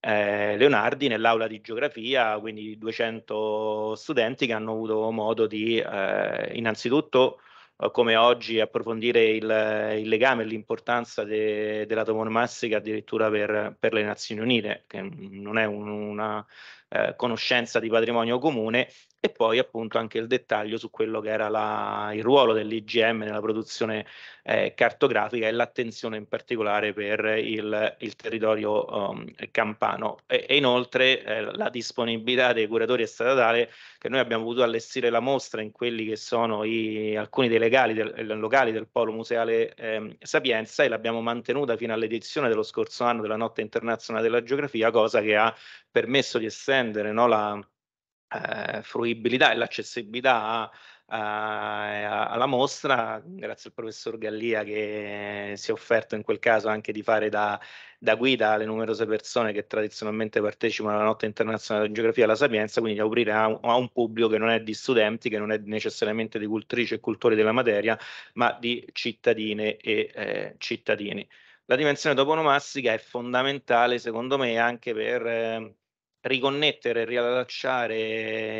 eh, Leonardi nell'aula di geografia, quindi 200 studenti che hanno avuto modo di eh, innanzitutto eh, come oggi approfondire il, eh, il legame e l'importanza de, della tomonomastica addirittura per, per, le Nazioni Unite, che non è un, una eh, conoscenza di patrimonio comune e poi appunto anche il dettaglio su quello che era la, il ruolo dell'IGM nella produzione eh, cartografica e l'attenzione in particolare per il, il territorio um, campano e, e inoltre eh, la disponibilità dei curatori è stata tale che noi abbiamo potuto allestire la mostra in quelli che sono i, alcuni dei legali del, eh, locali del Polo Museale eh, Sapienza e l'abbiamo mantenuta fino all'edizione dello scorso anno della Notte Internazionale della Geografia, cosa che ha permesso di essere estendere no, la eh, fruibilità e l'accessibilità eh, eh, alla mostra, grazie al professor Gallia che si è offerto in quel caso anche di fare da, da guida alle numerose persone che tradizionalmente partecipano alla Notte Internazionale della Geografia alla Sapienza, quindi di aprire a un, a un, pubblico che non è di studenti, che non è necessariamente di cultrici e cultori della materia, ma di cittadine e eh, cittadini. La dimensione toponomastica è fondamentale secondo me anche per... Eh, riconnettere, riallacciare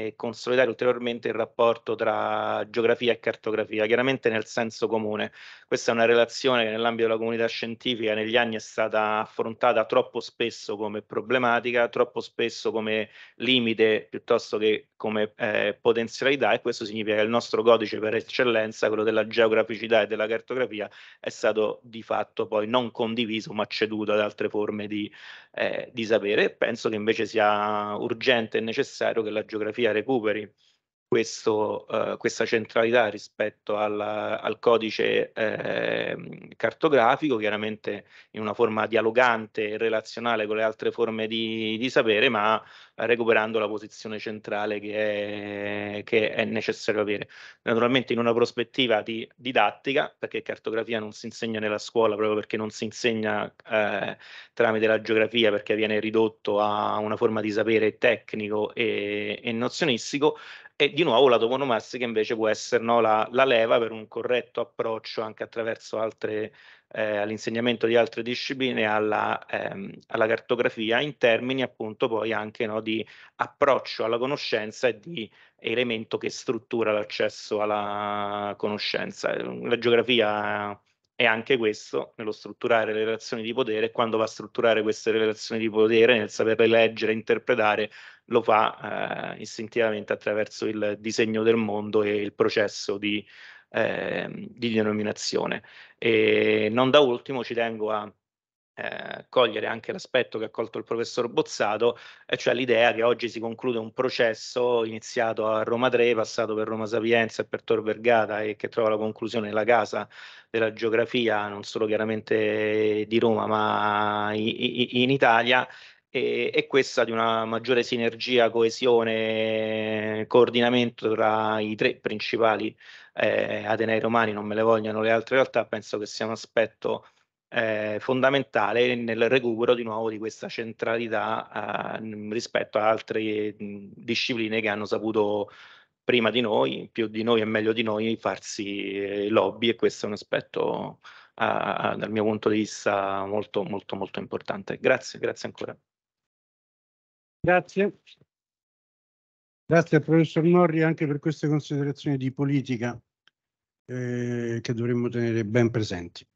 e consolidare ulteriormente il rapporto tra geografia e cartografia, chiaramente nel senso comune. Questa è una relazione che nell'ambito della comunità scientifica negli anni è stata affrontata troppo spesso come problematica, troppo spesso come limite piuttosto che come eh, potenzialità e questo significa che il nostro codice per eccellenza, quello della geograficità e della cartografia, è stato di fatto poi non condiviso ma ceduto ad altre forme di, eh, di sapere. Penso che invece sia sia urgente e necessario che la geografia recuperi questo, eh, questa centralità rispetto alla, al codice eh, cartografico, chiaramente in una forma dialogante e relazionale con le altre forme di, di sapere, ma recuperando la posizione centrale che è, che è, necessario avere. Naturalmente in una prospettiva di didattica, perché cartografia non si insegna nella scuola proprio perché non si insegna eh, tramite la geografia, perché viene ridotto a una forma di sapere tecnico e, e nozionistico, e di nuovo la toponomastica invece può essere no, la, la, leva per un corretto approccio anche attraverso altre, eh, all'insegnamento di altre discipline, alla, ehm, alla, cartografia, in termini appunto poi anche no, di approccio alla conoscenza e di elemento che struttura l'accesso alla conoscenza. La geografia e anche questo nello strutturare le relazioni di potere, quando va a strutturare queste relazioni di potere, nel saperle leggere e interpretare, lo fa eh, istintivamente attraverso il disegno del mondo e il processo di, eh, di denominazione. E non da ultimo ci tengo a eh, cogliere anche l'aspetto che ha colto il professor Bozzato, e cioè l'idea che oggi si conclude un processo iniziato a Roma 3, passato per Roma Sapienza e per Tor Vergata e che trova la conclusione nella casa della geografia, non solo chiaramente di Roma, ma in Italia, e, e, questa di una maggiore sinergia, coesione, coordinamento tra i tre principali eh, Atenei romani, non me le vogliono le altre realtà, penso che sia un aspetto eh, fondamentale nel recupero di nuovo di questa centralità eh, rispetto a altre mm, discipline che hanno saputo prima di noi, più di noi e meglio di noi, farsi eh, lobby e questo è un aspetto dal mio punto di vista molto molto molto importante. Grazie, grazie ancora. Grazie. Grazie al professor Morri anche per queste considerazioni di politica eh, che dovremmo tenere ben presenti.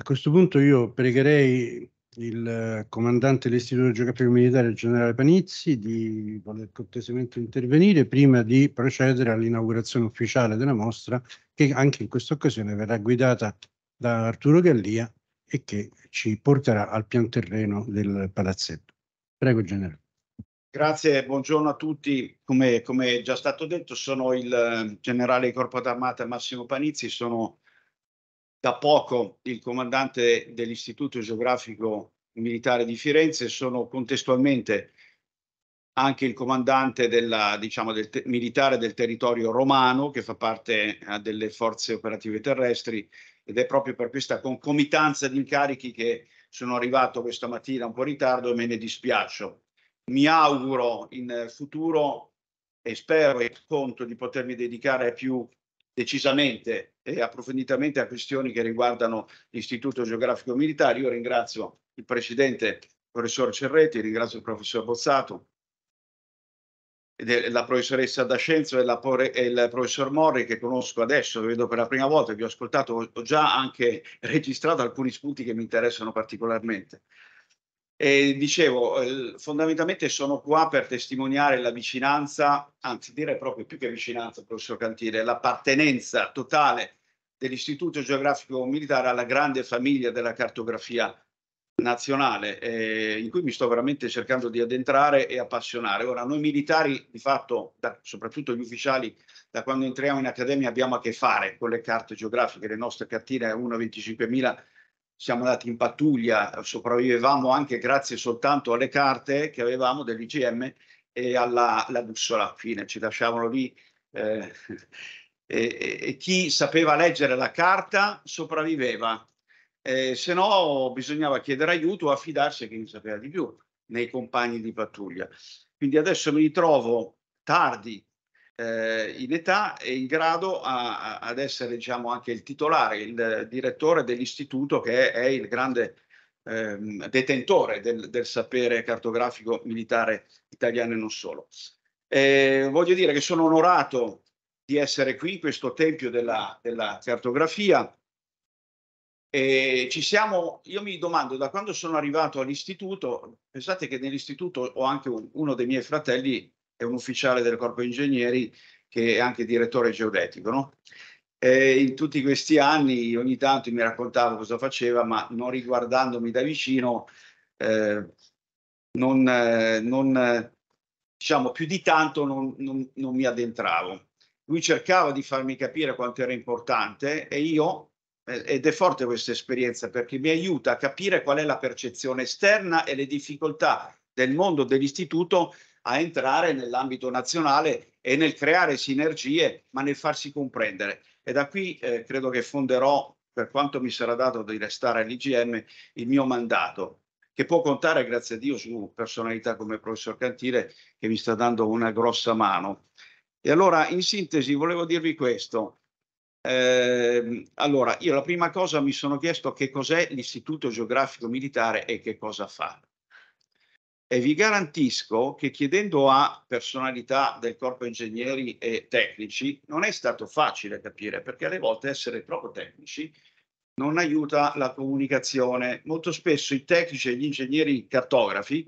A questo punto io pregherei il comandante dell'Istituto Geografico Militare, il generale Panizzi, di voler cortesemente intervenire prima di procedere all'inaugurazione ufficiale della mostra, che anche in questa occasione verrà guidata da Arturo Gallia e che ci porterà al pian terreno del palazzetto. Prego, generale. Grazie, buongiorno a tutti. Come, come già stato detto, sono il eh, generale di Corpo d'Armata Massimo Panizzi, sono da poco il comandante dell'Istituto Geografico Militare di Firenze e sono contestualmente anche il comandante della, diciamo, del militare del territorio romano che fa parte eh, delle forze operative terrestri ed è proprio per questa concomitanza di incarichi che sono arrivato questa mattina un po' in ritardo e me ne dispiaccio. Mi auguro in futuro e spero e conto di potermi dedicare più decisamente e approfonditamente a questioni che riguardano l'Istituto Geografico Militare. Io ringrazio il Presidente, il professor Cerretti, ringrazio il professor Bozzato, la professoressa D'Ascenzo e, e, il professor Morri che conosco adesso, vedo per la prima volta, vi ho ascoltato, ho già anche registrato alcuni spunti che mi interessano particolarmente. E dicevo, eh, fondamentalmente sono qua per testimoniare la vicinanza, anzi dire proprio più che vicinanza, professor Cantire, l'appartenenza totale dell'Istituto Geografico Militare alla grande famiglia della cartografia nazionale, eh, in cui mi sto veramente cercando di addentrare e appassionare. Ora, noi militari, di fatto, da, soprattutto gli ufficiali, da quando entriamo in accademia abbiamo a che fare con le carte geografiche, le nostre cartine 1 25.000 siamo andati in pattuglia, sopravvivevamo anche grazie soltanto alle carte che avevamo dell'IGM e alla, alla bussola, fine, ci lasciavano lì. Eh, e, e, chi sapeva leggere la carta sopravviveva, eh, se no bisognava chiedere aiuto o affidarsi a chi sapeva di più, nei compagni di pattuglia. Quindi adesso mi ritrovo tardi eh, in età e in grado a, a, ad essere diciamo, anche il titolare, il direttore dell'istituto che è, è il grande ehm, detentore del, del, sapere cartografico militare italiano e non solo. Eh, voglio dire che sono onorato di essere qui in questo tempio della, della cartografia. E ci siamo, io mi domando da quando sono arrivato all'istituto, pensate che nell'istituto ho anche un, uno dei miei fratelli è un ufficiale del corpo ingegneri che è anche direttore geodetico. No? in tutti questi anni ogni tanto mi raccontava cosa faceva, ma non riguardandomi da vicino, eh, non, eh, non, diciamo più di tanto non, non, non mi addentravo. Lui cercava di farmi capire quanto era importante e io eh, ed è forte questa esperienza perché mi aiuta a capire qual è la percezione esterna e le difficoltà del mondo dell'istituto a entrare nell'ambito nazionale e nel creare sinergie, ma nel farsi comprendere. E da qui eh, credo che fonderò, per quanto mi sarà dato di restare all'IGM, il mio mandato, che può contare, grazie a Dio, su personalità come il professor Cantile, che mi sta dando una grossa mano. E allora, in sintesi, volevo dirvi questo. Eh, allora, io la prima cosa mi sono chiesto che cos'è l'Istituto Geografico Militare e che cosa fa e vi garantisco che chiedendo a personalità del corpo ingegneri e tecnici non è stato facile capire perché alle volte essere proprio tecnici non aiuta la comunicazione. Molto spesso i tecnici e gli ingegneri cartografi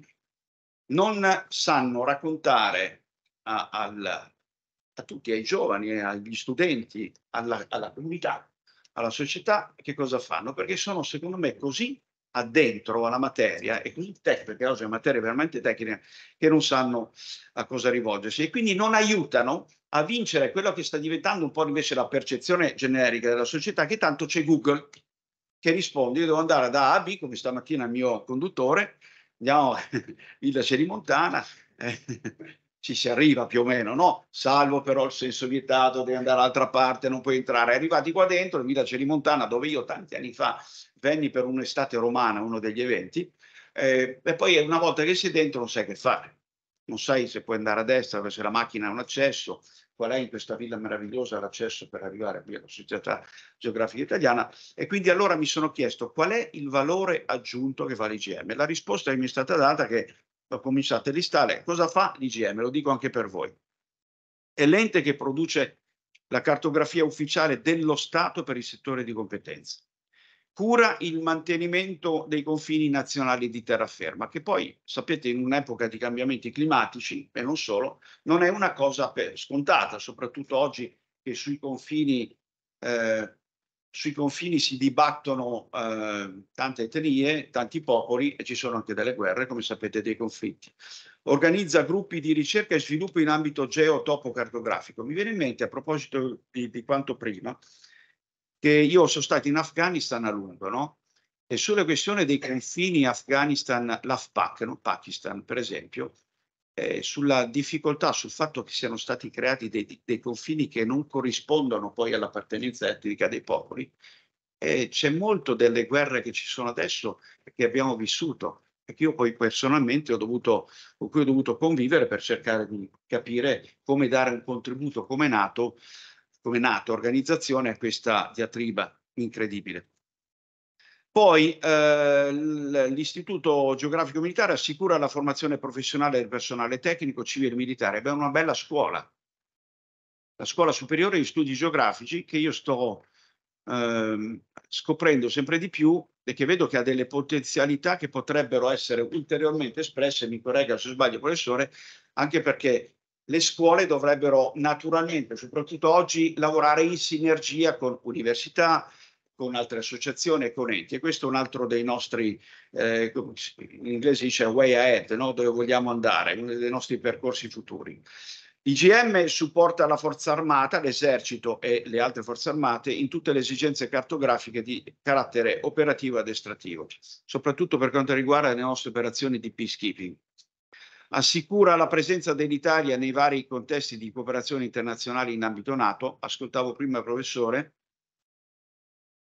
non sanno raccontare a, al, a tutti, ai giovani, agli studenti, alla, alla comunità, alla società che cosa fanno perché sono secondo me così addentro alla materia e così tecnica, perché oggi è materia veramente tecnica, che non sanno a cosa rivolgersi e quindi non aiutano a vincere quello che sta diventando un po' invece la percezione generica della società, che tanto c'è Google che risponde, io devo andare da Abi, come stamattina il mio conduttore, andiamo a Villa Cerimontana, eh, ci si arriva più o meno, no? Salvo però il senso vietato, devi andare all'altra parte, non puoi entrare. Arrivati qua dentro, in Villa Cerimontana, dove io tanti anni fa venni per un'estate romana, uno degli eventi, eh, e poi una volta che sei dentro non sai che fare, non sai se puoi andare a destra, se la macchina ha un accesso, qual è in questa villa meravigliosa l'accesso per arrivare qui alla società geografica italiana e quindi allora mi sono chiesto qual è il valore aggiunto che fa l'IGM. La risposta che mi è stata data è che ho cominciato a listare cosa fa l'IGM, lo dico anche per voi. È l'ente che produce la cartografia ufficiale dello Stato per il settore di competenza cura il mantenimento dei confini nazionali di terraferma, che poi sapete in un'epoca di cambiamenti climatici e non solo, non è una cosa scontata, soprattutto oggi che sui confini, eh, sui confini si dibattono eh, tante etnie, tanti popoli e ci sono anche delle guerre, come sapete, dei conflitti. Organizza gruppi di ricerca e sviluppo in ambito geotopo-cartografico. Mi viene in mente, a proposito di, di quanto prima, che io sono stato in Afghanistan a lungo, no? E sulla questione dei confini Afghanistan, l'Afpak, non Pakistan, per esempio, eh, sulla difficoltà, sul fatto che siano stati creati dei, dei confini che non corrispondono poi all'appartenenza etnica dei popoli, eh, c'è molto delle guerre che ci sono adesso e che abbiamo vissuto e che io poi personalmente ho dovuto, con cui ho dovuto convivere per cercare di capire come dare un contributo come nato come NATO organizzazione a questa diatriba incredibile. Poi eh, l'Istituto Geografico Militare assicura la formazione professionale del personale tecnico civile militare. Abbiamo una bella scuola, la scuola superiore di studi geografici che io sto eh, scoprendo sempre di più e che vedo che ha delle potenzialità che potrebbero essere ulteriormente espresse, mi corregga se sbaglio professore, anche perché le scuole dovrebbero naturalmente, soprattutto oggi, lavorare in sinergia con università, con altre associazioni e con enti. E questo è un altro dei nostri, eh, in inglese dice way ahead, no? dove vogliamo andare, uno dei nostri percorsi futuri. IGM supporta la forza armata, l'esercito e le altre forze armate in tutte le esigenze cartografiche di carattere operativo e addestrativo, soprattutto per quanto riguarda le nostre operazioni di peacekeeping assicura la presenza dell'Italia nei vari contesti di cooperazione internazionale in ambito NATO. Ascoltavo prima il professore.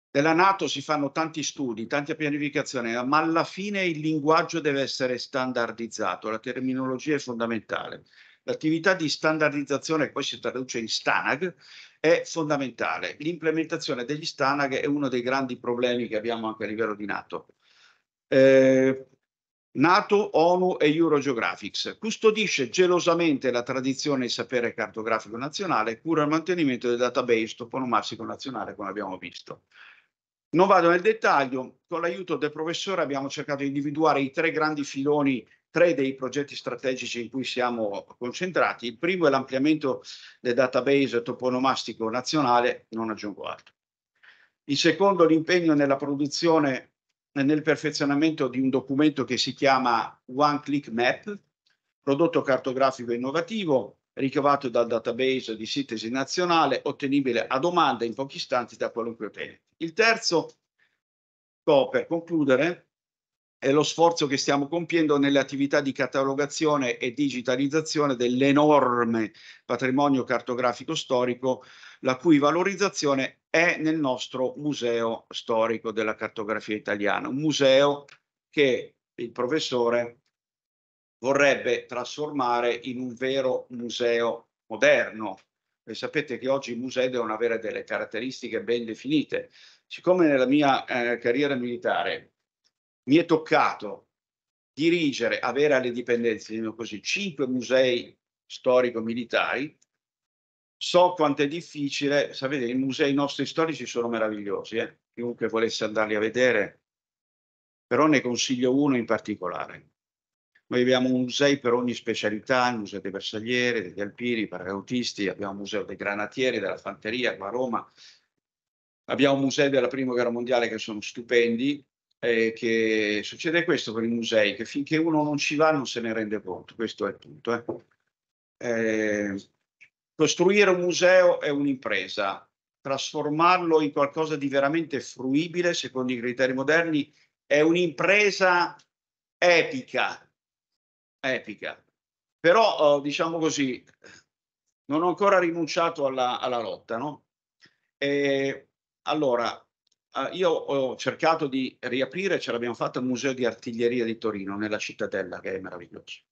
Della NATO si fanno tanti studi, tante pianificazioni, ma alla fine il linguaggio deve essere standardizzato, la terminologia è fondamentale. L'attività di standardizzazione, poi si traduce in STANAG, è fondamentale. L'implementazione degli STANAG è uno dei grandi problemi che abbiamo anche a livello di NATO. Eh, NATO, ONU e Eurogeographics. Custodisce gelosamente la tradizione e il sapere cartografico nazionale e cura il mantenimento del database toponomastico nazionale, come abbiamo visto. Non vado nel dettaglio, con l'aiuto del professore abbiamo cercato di individuare i tre grandi filoni, tre dei progetti strategici in cui siamo concentrati. Il primo è l'ampliamento del database toponomastico nazionale, non aggiungo altro. Il secondo l'impegno nella produzione nel perfezionamento di un documento che si chiama One Click Map, prodotto cartografico innovativo ricavato dal database di sintesi nazionale, ottenibile a domanda in pochi istanti da qualunque utente. Il terzo, per concludere, è lo sforzo che stiamo compiendo nelle attività di catalogazione e digitalizzazione dell'enorme patrimonio cartografico storico, la cui valorizzazione è nel nostro museo storico della cartografia italiana, un museo che il professore vorrebbe trasformare in un vero museo moderno. E sapete che oggi i musei devono avere delle caratteristiche ben definite. Siccome nella mia eh, carriera militare mi è toccato dirigere, avere alle dipendenze, diciamo così, cinque musei storico-militari, so quanto è difficile, sapete, i musei nostri storici sono meravigliosi, eh? chiunque volesse andarli a vedere, però ne consiglio uno in particolare. Noi abbiamo musei per ogni specialità, il museo dei bersaglieri, degli alpini, i paracautisti, abbiamo un museo dei granatieri, della fanteria qua a Roma, abbiamo musei della prima guerra mondiale che sono stupendi, ehm, che succede questo con i musei, che finché uno non ci va non se ne rende conto, questo è il punto. Eh. Eh, costruire un museo è un'impresa, trasformarlo in qualcosa di veramente fruibile secondo i criteri moderni è un'impresa epica, epica. Però oh, diciamo così, non ho ancora rinunciato alla, alla lotta, no? E, eh, allora, Ah, io ho cercato di riaprire, ce l'abbiamo fatta al Museo di Artiglieria di Torino, nella cittadella, che è meraviglioso.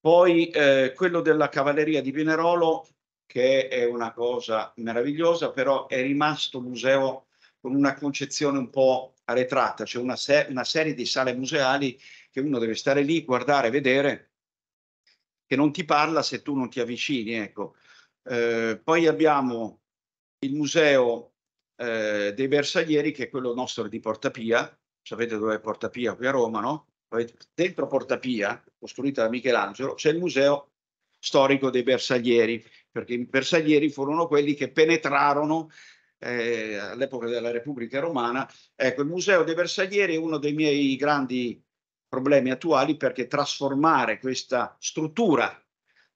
Poi eh, quello della Cavalleria di Pinerolo, che è una cosa meravigliosa, però è rimasto museo con una concezione un po' arretrata, c'è cioè una, se una serie di sale museali che uno deve stare lì, guardare, vedere, che non ti parla se tu non ti avvicini. Ecco. Eh, poi abbiamo il museo eh, dei bersaglieri che è quello nostro di Portapia, sapete dove è Portapia qui a Roma, no? Dentro Portapia, costruita da Michelangelo, c'è il museo storico dei bersaglieri, perché i bersaglieri furono quelli che penetrarono eh, all'epoca della Repubblica Romana. Ecco, il museo dei bersaglieri è uno dei miei grandi problemi attuali perché trasformare questa struttura,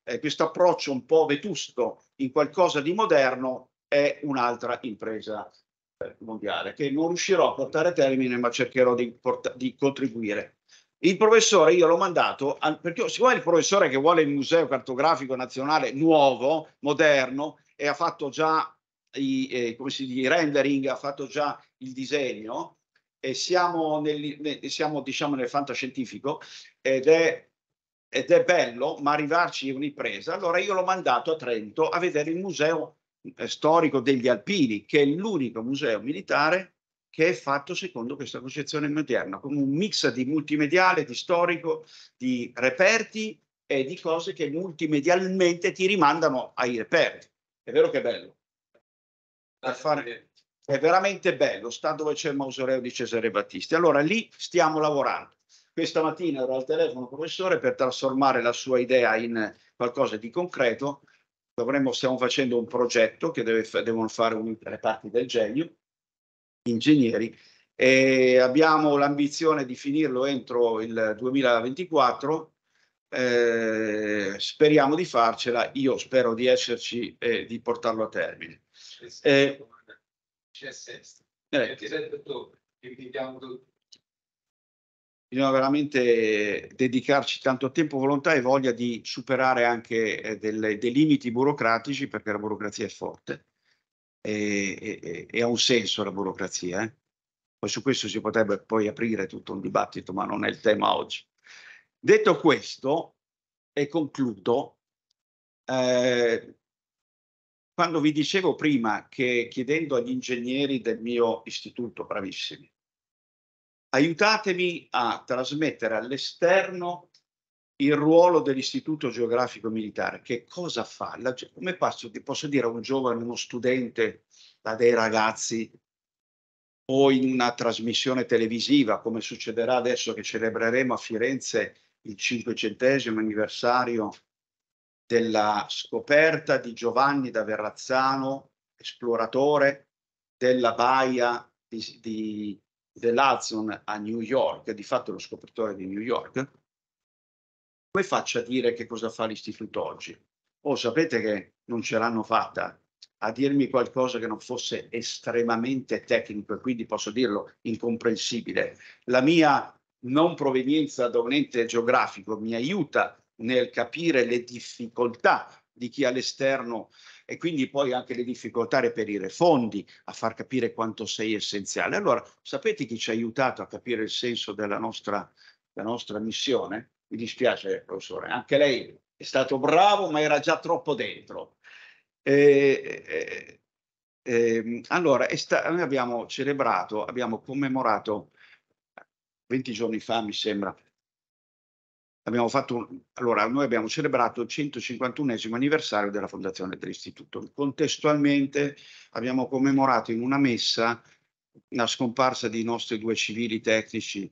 eh, questo approccio un po' vetusto in qualcosa di moderno è un'altra impresa eh, mondiale che non riuscirò a portare a termine ma cercherò di, di contribuire. Il professore io l'ho mandato, a, perché siccome il professore che vuole il Museo Cartografico Nazionale nuovo, moderno, e ha fatto già i, eh, come si dice, rendering, ha fatto già il disegno, e siamo, nel, ne, siamo diciamo nel fantascientifico, ed è ed è bello, ma arrivarci è un'impresa. Allora io l'ho mandato a Trento a vedere il museo eh, storico degli alpini, che è l'unico museo militare che è fatto secondo questa concezione moderna, con un mix di multimediale, di storico, di reperti e di cose che multimedialmente ti rimandano ai reperti. È vero che è bello. Fare... È veramente bello, sta dove c'è il mausoleo di Cesare Battisti. Allora lì stiamo lavorando. Questa mattina ero al telefono professore per trasformare la sua idea in qualcosa di concreto dovremmo, stiamo facendo un progetto che deve, devono fare un, le parti del genio, ingegneri, e abbiamo l'ambizione di finirlo entro il 2024. Eh, speriamo di farcela, io spero di esserci e di portarlo a termine. Eh, eh, 17 ottobre, invitiamo tutti bisogna veramente dedicarci tanto tempo, volontà e voglia di superare anche eh, delle, dei limiti burocratici perché la burocrazia è forte e, e, e ha un senso la burocrazia. Eh? Poi su questo si potrebbe poi aprire tutto un dibattito, ma non è il tema oggi. Detto questo, e concludo, eh, quando vi dicevo prima che chiedendo agli ingegneri del mio istituto, bravissimi, aiutatemi a trasmettere all'esterno il ruolo dell'Istituto Geografico Militare, che cosa fa? La, come passo, posso dire a un giovane, uno studente, a dei ragazzi, o in una trasmissione televisiva, come succederà adesso che celebreremo a Firenze il 500 anniversario della scoperta di Giovanni da Verrazzano, esploratore della baia di, di dell'Hudson a New York, di fatto lo scopritore di New York, come faccia a dire che cosa fa l'istituto oggi? Oh, sapete che non ce l'hanno fatta a dirmi qualcosa che non fosse estremamente tecnico e quindi posso dirlo incomprensibile. La mia non provenienza da un ente geografico mi aiuta nel capire le difficoltà di chi all'esterno e quindi poi anche le difficoltà a reperire fondi, a far capire quanto sei essenziale. Allora, sapete chi ci ha aiutato a capire il senso della nostra, della nostra missione? Mi dispiace, professore, anche lei è stato bravo, ma era già troppo dentro. Eh, eh, eh, allora, noi abbiamo celebrato, abbiamo commemorato 20 giorni fa, mi sembra, abbiamo fatto, allora noi abbiamo celebrato il 151 anniversario della fondazione dell'istituto. Contestualmente abbiamo commemorato in una messa la scomparsa dei nostri due civili tecnici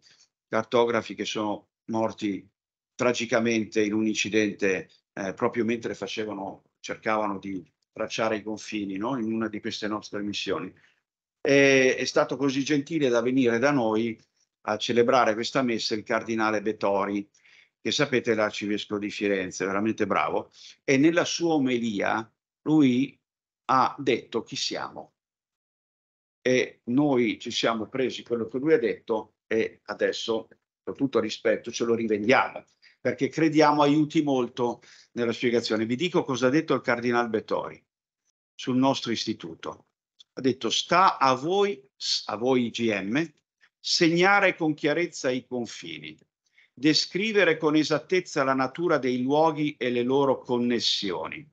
cartografi che sono morti tragicamente in un incidente eh, proprio mentre facevano, cercavano di tracciare i confini no? in una di queste nostre missioni. E, è stato così gentile da venire da noi a celebrare questa messa il cardinale Bettori, che sapete è l'arcivescovo di Firenze, veramente bravo, e nella sua omelia lui ha detto chi siamo. E noi ci siamo presi quello che lui ha detto e adesso, con tutto rispetto, ce lo rivendiamo, perché crediamo aiuti molto nella spiegazione. Vi dico cosa ha detto il Cardinal Bettori sul nostro istituto. Ha detto sta a voi, a voi IGM, segnare con chiarezza i confini descrivere con esattezza la natura dei luoghi e le loro connessioni.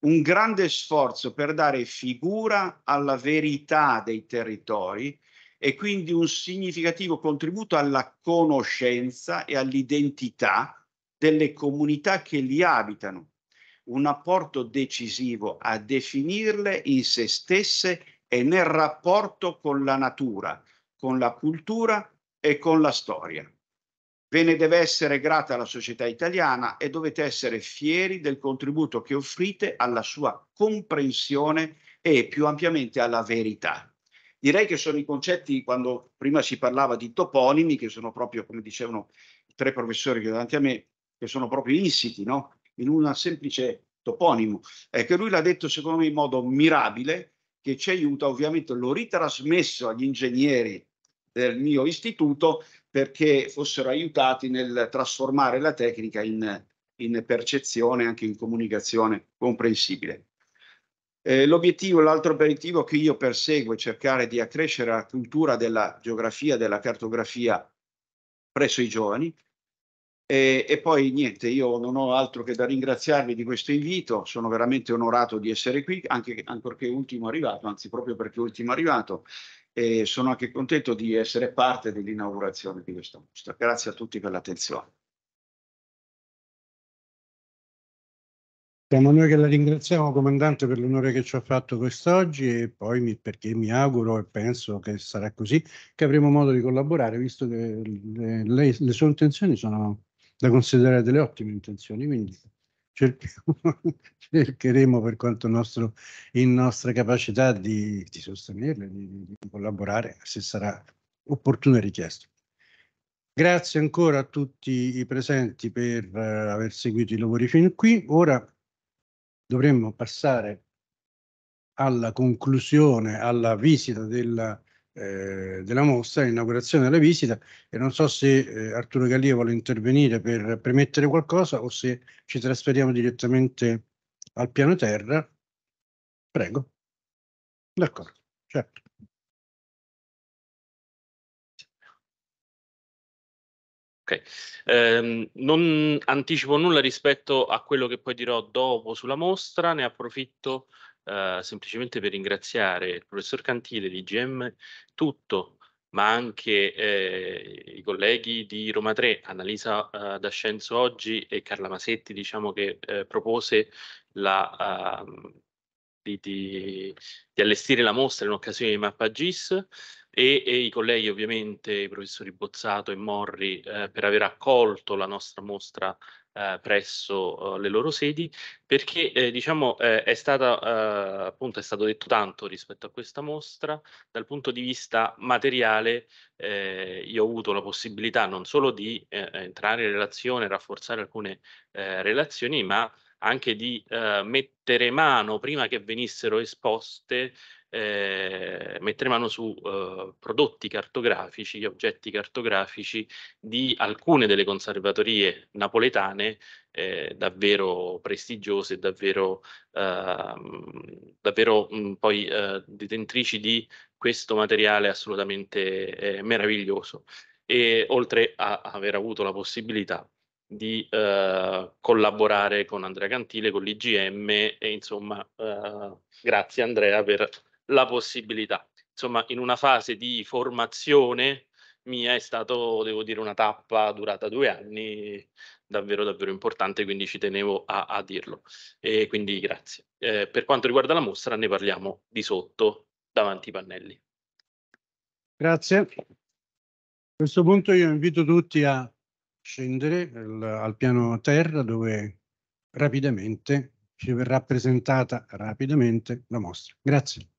Un grande sforzo per dare figura alla verità dei territori e quindi un significativo contributo alla conoscenza e all'identità delle comunità che li abitano, un apporto decisivo a definirle in se stesse e nel rapporto con la natura, con la cultura e con la storia. Ve ne deve essere grata la società italiana e dovete essere fieri del contributo che offrite alla sua comprensione e più ampiamente alla verità. Direi che sono i concetti, quando prima si parlava di toponimi, che sono proprio, come dicevano i tre professori che davanti a me, che sono proprio insiti no? in un semplice toponimo. Eh, che lui l'ha detto secondo me in modo mirabile, che ci aiuta, ovviamente l'ho ritrasmesso agli ingegneri del mio istituto perché fossero aiutati nel trasformare la tecnica in, in percezione, anche in comunicazione comprensibile. Eh, l'obiettivo, l'altro obiettivo che io perseguo è cercare di accrescere la cultura della geografia, della cartografia presso i giovani. E, e, poi niente, io non ho altro che da ringraziarvi di questo invito, sono veramente onorato di essere qui, anche, ancorché ultimo arrivato, anzi proprio perché ultimo arrivato, e sono anche contento di essere parte dell'inaugurazione di questa mostra. Grazie a tutti per l'attenzione. Siamo noi che la ringraziamo, comandante, per l'onore che ci ha fatto quest'oggi e poi mi, perché mi auguro e penso che sarà così, che avremo modo di collaborare, visto che le, le, le sue intenzioni sono da considerare delle ottime intenzioni. Quindi cercheremo per quanto nostro, in nostra capacità di, di sostenerle, di, di, collaborare se sarà opportuno e richiesto. Grazie ancora a tutti i presenti per uh, aver seguito i lavori fin qui. Ora dovremmo passare alla conclusione, alla visita della eh, della mostra, l'inaugurazione della visita e non so se eh, Arturo Gallia vuole intervenire per premettere qualcosa o se ci trasferiamo direttamente al piano terra. Prego. D'accordo, certo. Okay. Eh, non anticipo nulla rispetto a quello che poi dirò dopo sulla mostra, ne approfitto eh, semplicemente per ringraziare il professor Cantile di GM tutto, ma anche eh, i colleghi di Roma 3, Annalisa eh, D'Ascenzo oggi e Carla Masetti, diciamo che eh, propose la, uh, di, di, di, allestire la mostra in occasione di Mappa GIS e, e i colleghi ovviamente, i professori Bozzato e Morri, eh, per aver accolto la nostra mostra eh, presso eh, le loro sedi, perché eh, diciamo eh, è, stata, eh, appunto, è stato detto tanto rispetto a questa mostra, dal punto di vista materiale io ho avuto la possibilità non solo di entrare in relazione, rafforzare alcune relazioni, ma anche di mettere mano prima che venissero esposte eh, mettere mano su eh, prodotti cartografici, oggetti cartografici di alcune delle conservatorie napoletane eh, davvero prestigiose, davvero, ehm, davvero mh, mm, poi eh, detentrici di questo materiale assolutamente eh, meraviglioso. E oltre a aver avuto la possibilità di eh, collaborare con Andrea Cantile, con l'IGM e insomma eh, grazie Andrea per la possibilità. Insomma, in una fase di formazione mia è stato, devo dire, una tappa durata due anni, davvero davvero importante, quindi ci tenevo a, a dirlo. E quindi grazie. Eh, per quanto riguarda la mostra ne parliamo di sotto, davanti ai pannelli. Grazie. A questo punto io invito tutti a scendere al, al piano terra dove rapidamente ci verrà presentata rapidamente la mostra. Grazie.